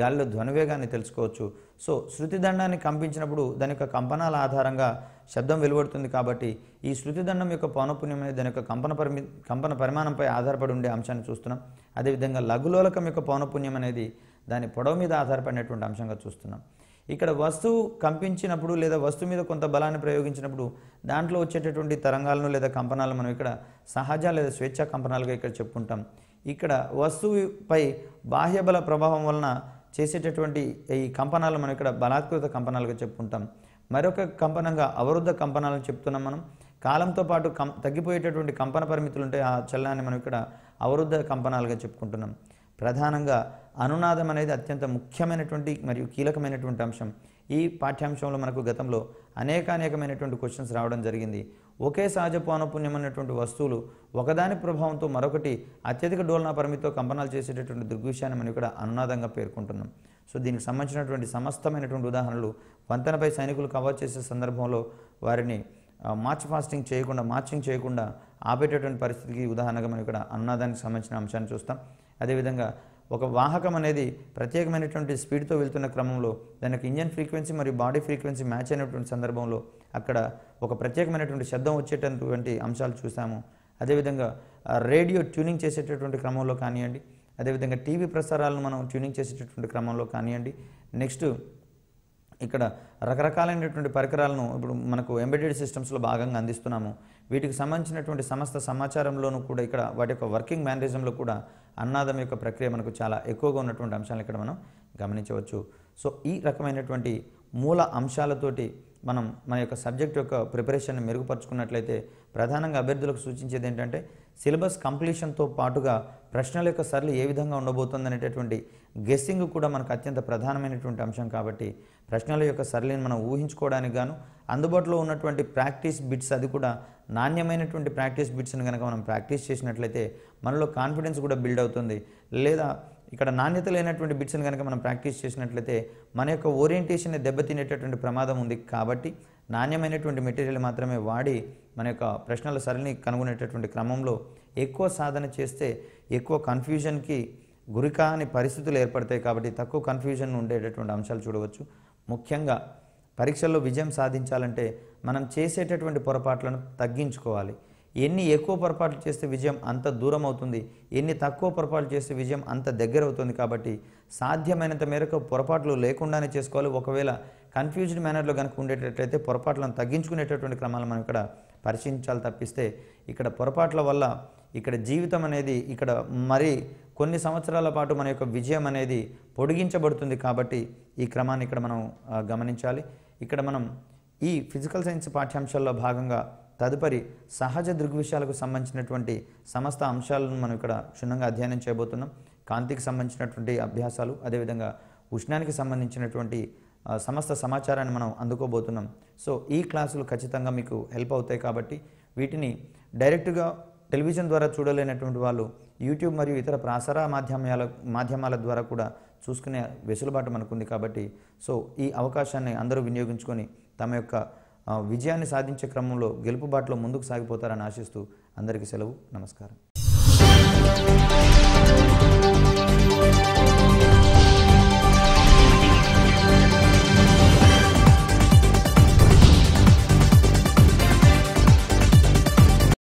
గాలిలో ధ్వనివేగాన్ని తెలుసుకోవచ్చు సో శృతిదండాన్ని కంపించినప్పుడు దాని యొక్క కంపనాల ఆధారంగా శబ్దం వెలువడుతుంది కాబట్టి ఈ శృతిదండం యొక్క పౌనపుణ్యం అనేది దాని యొక్క కంపన పరిమి కంపన పరిమాణంపై ఆధారపడి ఉండే అంశాన్ని చూస్తున్నాం అదేవిధంగా లఘులోలకం యొక్క పౌనపుణ్యం అనేది దాని పొడవు మీద ఆధారపడినటువంటి అంశంగా చూస్తున్నాం ఇక్కడ వస్తువు కంపించినప్పుడు లేదా వస్తువు మీద కొంత బలాన్ని ప్రయోగించినప్పుడు దాంట్లో వచ్చేటటువంటి తరంగాలను లేదా కంపనాలను మనం ఇక్కడ సహజ లేదా స్వేచ్ఛ కంపనాలుగా ఇక్కడ చెప్పుకుంటాం ఇక్కడ వస్తువుపై బాహ్యబల ప్రభావం వలన చేసేటటువంటి ఈ కంపనాలు మనం ఇక్కడ బలాత్కృత కంపనాలుగా చెప్పుకుంటాం మరొక కంపనంగా అవరుద్ధ కంపనాలను చెప్తున్నాం మనం కాలంతో పాటు కం తగ్గిపోయేటటువంటి కంపన పరిమితులు ఉంటే ఆ చలనాన్ని మనం ఇక్కడ అవరుద్ధ కంపనాలుగా చెప్పుకుంటున్నాం ప్రధానంగా అనునాదం అనేది అత్యంత ముఖ్యమైనటువంటి మరియు కీలకమైనటువంటి అంశం ఈ పాఠ్యాంశంలో మనకు గతంలో అనేక అనేకమైనటువంటి క్వశ్చన్స్ రావడం జరిగింది ఒకే సహజ పానపుణ్యమైనటువంటి వస్తువులు ఒకదాని ప్రభావంతో మరొకటి అత్యధిక డోలన పరిమితితో కంపనాలు చేసేటటువంటి దృగ్విషయాన్ని మనం ఇక్కడ అనునాదంగా పేర్కొంటున్నాం సో దీనికి సంబంధించినటువంటి సమస్తమైనటువంటి ఉదాహరణలు వంతెనపై సైనికులు కవర్ చేసే సందర్భంలో వారిని మార్చ్ ఫాస్టింగ్ చేయకుండా మార్చింగ్ చేయకుండా ఆపేటటువంటి పరిస్థితికి ఉదాహరణగా మనం ఇక్కడ అనునాదానికి సంబంధించిన అంశాన్ని చూస్తాం అదేవిధంగా ఒక వాహకం అనేది ప్రత్యేకమైనటువంటి స్పీడ్తో వెళ్తున్న క్రమంలో దానికి ఇంజన్ ఫ్రీక్వెన్సీ మరియు బాడీ ఫ్రీక్వెన్సీ మ్యాచ్ అయినటువంటి సందర్భంలో అక్కడ ఒక ప్రత్యేకమైనటువంటి శబ్దం వచ్చేటటువంటి అంశాలు చూసాము అదేవిధంగా రేడియో ట్యూనింగ్ చేసేటటువంటి క్రమంలో కానివ్వండి అదేవిధంగా టీవీ ప్రసారాలను మనం ట్యూనింగ్ చేసేటటువంటి క్రమంలో కానివ్వండి నెక్స్ట్ ఇక్కడ రకరకాలైనటువంటి పరికరాలను ఇప్పుడు మనకు ఎంబెడెడ్ సిస్టమ్స్లో భాగంగా అందిస్తున్నాము వీటికి సంబంధించినటువంటి సమస్త సమాచారంలోనూ కూడా ఇక్కడ వాటి యొక్క వర్కింగ్ మేనేజంలో కూడా అన్నాదం యొక్క ప్రక్రియ మనకు చాలా ఎక్కువగా ఉన్నటువంటి అంశాలను ఇక్కడ మనం గమనించవచ్చు సో ఈ రకమైనటువంటి మూల అంశాలతోటి మనం మన యొక్క సబ్జెక్ట్ యొక్క ప్రిపరేషన్ మెరుగుపరుచుకున్నట్లయితే ప్రధానంగా అభ్యర్థులకు సూచించేది ఏంటంటే సిలబస్ కంప్లీషన్తో పాటుగా ప్రశ్నల యొక్క సరళి ఏ విధంగా ఉండబోతుంది అనేటటువంటి గెస్సింగ్ కూడా మనకు అత్యంత ప్రధానమైనటువంటి అంశం కాబట్టి ప్రశ్నల యొక్క సరళిని మనం ఊహించుకోవడానికి గాను అందుబాటులో ఉన్నటువంటి ప్రాక్టీస్ బిట్స్ అది కూడా నాణ్యమైనటువంటి ప్రాక్టీస్ బిట్స్ని కనుక మనం ప్రాక్టీస్ చేసినట్లయితే మనలో కాన్ఫిడెన్స్ కూడా బిల్డ్ అవుతుంది లేదా ఇక్కడ నాణ్యత లేనటువంటి బిట్స్ని కనుక మనం ప్రాక్టీస్ చేసినట్లయితే మన యొక్క ఓరియంటేషన్ దెబ్బతినేటటువంటి ప్రమాదం ఉంది కాబట్టి నాణ్యమైనటువంటి మెటీరియల్ మాత్రమే వాడి మన యొక్క ప్రశ్నల సరళిని కనుగొనేటటువంటి క్రమంలో ఎక్కువ సాధన చేస్తే ఎక్కువ కన్ఫ్యూజన్కి గురి కాని పరిస్థితులు ఏర్పడతాయి కాబట్టి తక్కువ కన్ఫ్యూజన్ ఉండేటటువంటి అంశాలు చూడవచ్చు ముఖ్యంగా పరీక్షల్లో విజయం సాధించాలంటే మనం చేసేటటువంటి పొరపాట్లను తగ్గించుకోవాలి ఎన్ని ఎక్కువ పొరపాట్లు చేస్తే విజయం అంత దూరం అవుతుంది ఎన్ని తక్కువ పొరపాట్లు చేస్తే విజయం అంత దగ్గర అవుతుంది కాబట్టి సాధ్యమైనంత మేరకు పొరపాట్లు లేకుండానే చేసుకోవాలి ఒకవేళ కన్ఫ్యూజ్డ్ మేనర్లో కనుక ఉండేటట్లయితే పొరపాట్లను తగ్గించుకునేటటువంటి క్రమాలు మనం ఇక్కడ పరిశీలించాలి తప్పిస్తే ఇక్కడ పొరపాట్ల వల్ల ఇక్కడ జీవితం అనేది ఇక్కడ మరి కొన్ని సంవత్సరాల పాటు మన యొక్క విజయం అనేది పొడిగించబడుతుంది కాబట్టి ఈ క్రమాన్ని ఇక్కడ మనం గమనించాలి ఇక్కడ మనం ఈ ఫిజికల్ సైన్స్ పాఠ్యాంశాల్లో భాగంగా తదుపరి సహజ దృగ్విషయాలకు సంబంధించినటువంటి సమస్త అంశాలను మనం ఇక్కడ క్షుణ్ణంగా అధ్యయనం చేయబోతున్నాం కాంతికి సంబంధించినటువంటి అభ్యాసాలు అదేవిధంగా ఉష్ణానికి సంబంధించినటువంటి సమస్త సమాచారాన్ని మనం అందుకోబోతున్నాం సో ఈ క్లాసులు ఖచ్చితంగా మీకు హెల్ప్ అవుతాయి కాబట్టి వీటిని డైరెక్ట్గా టెలివిజన్ ద్వారా చూడలేనటువంటి వాళ్ళు యూట్యూబ్ మరియు ఇతర ప్రసార మాధ్యమాల మాధ్యమాల ద్వారా కూడా చూసుకునే వెసులుబాటు మనకుంది కాబట్టి సో ఈ అవకాశాన్ని అందరూ వినియోగించుకొని తమ యొక్క విజయాన్ని సాధించే క్రమంలో గెలుపు బాటలో ముందుకు సాగిపోతారని ఆశిస్తూ అందరికీ సెలవు నమస్కారం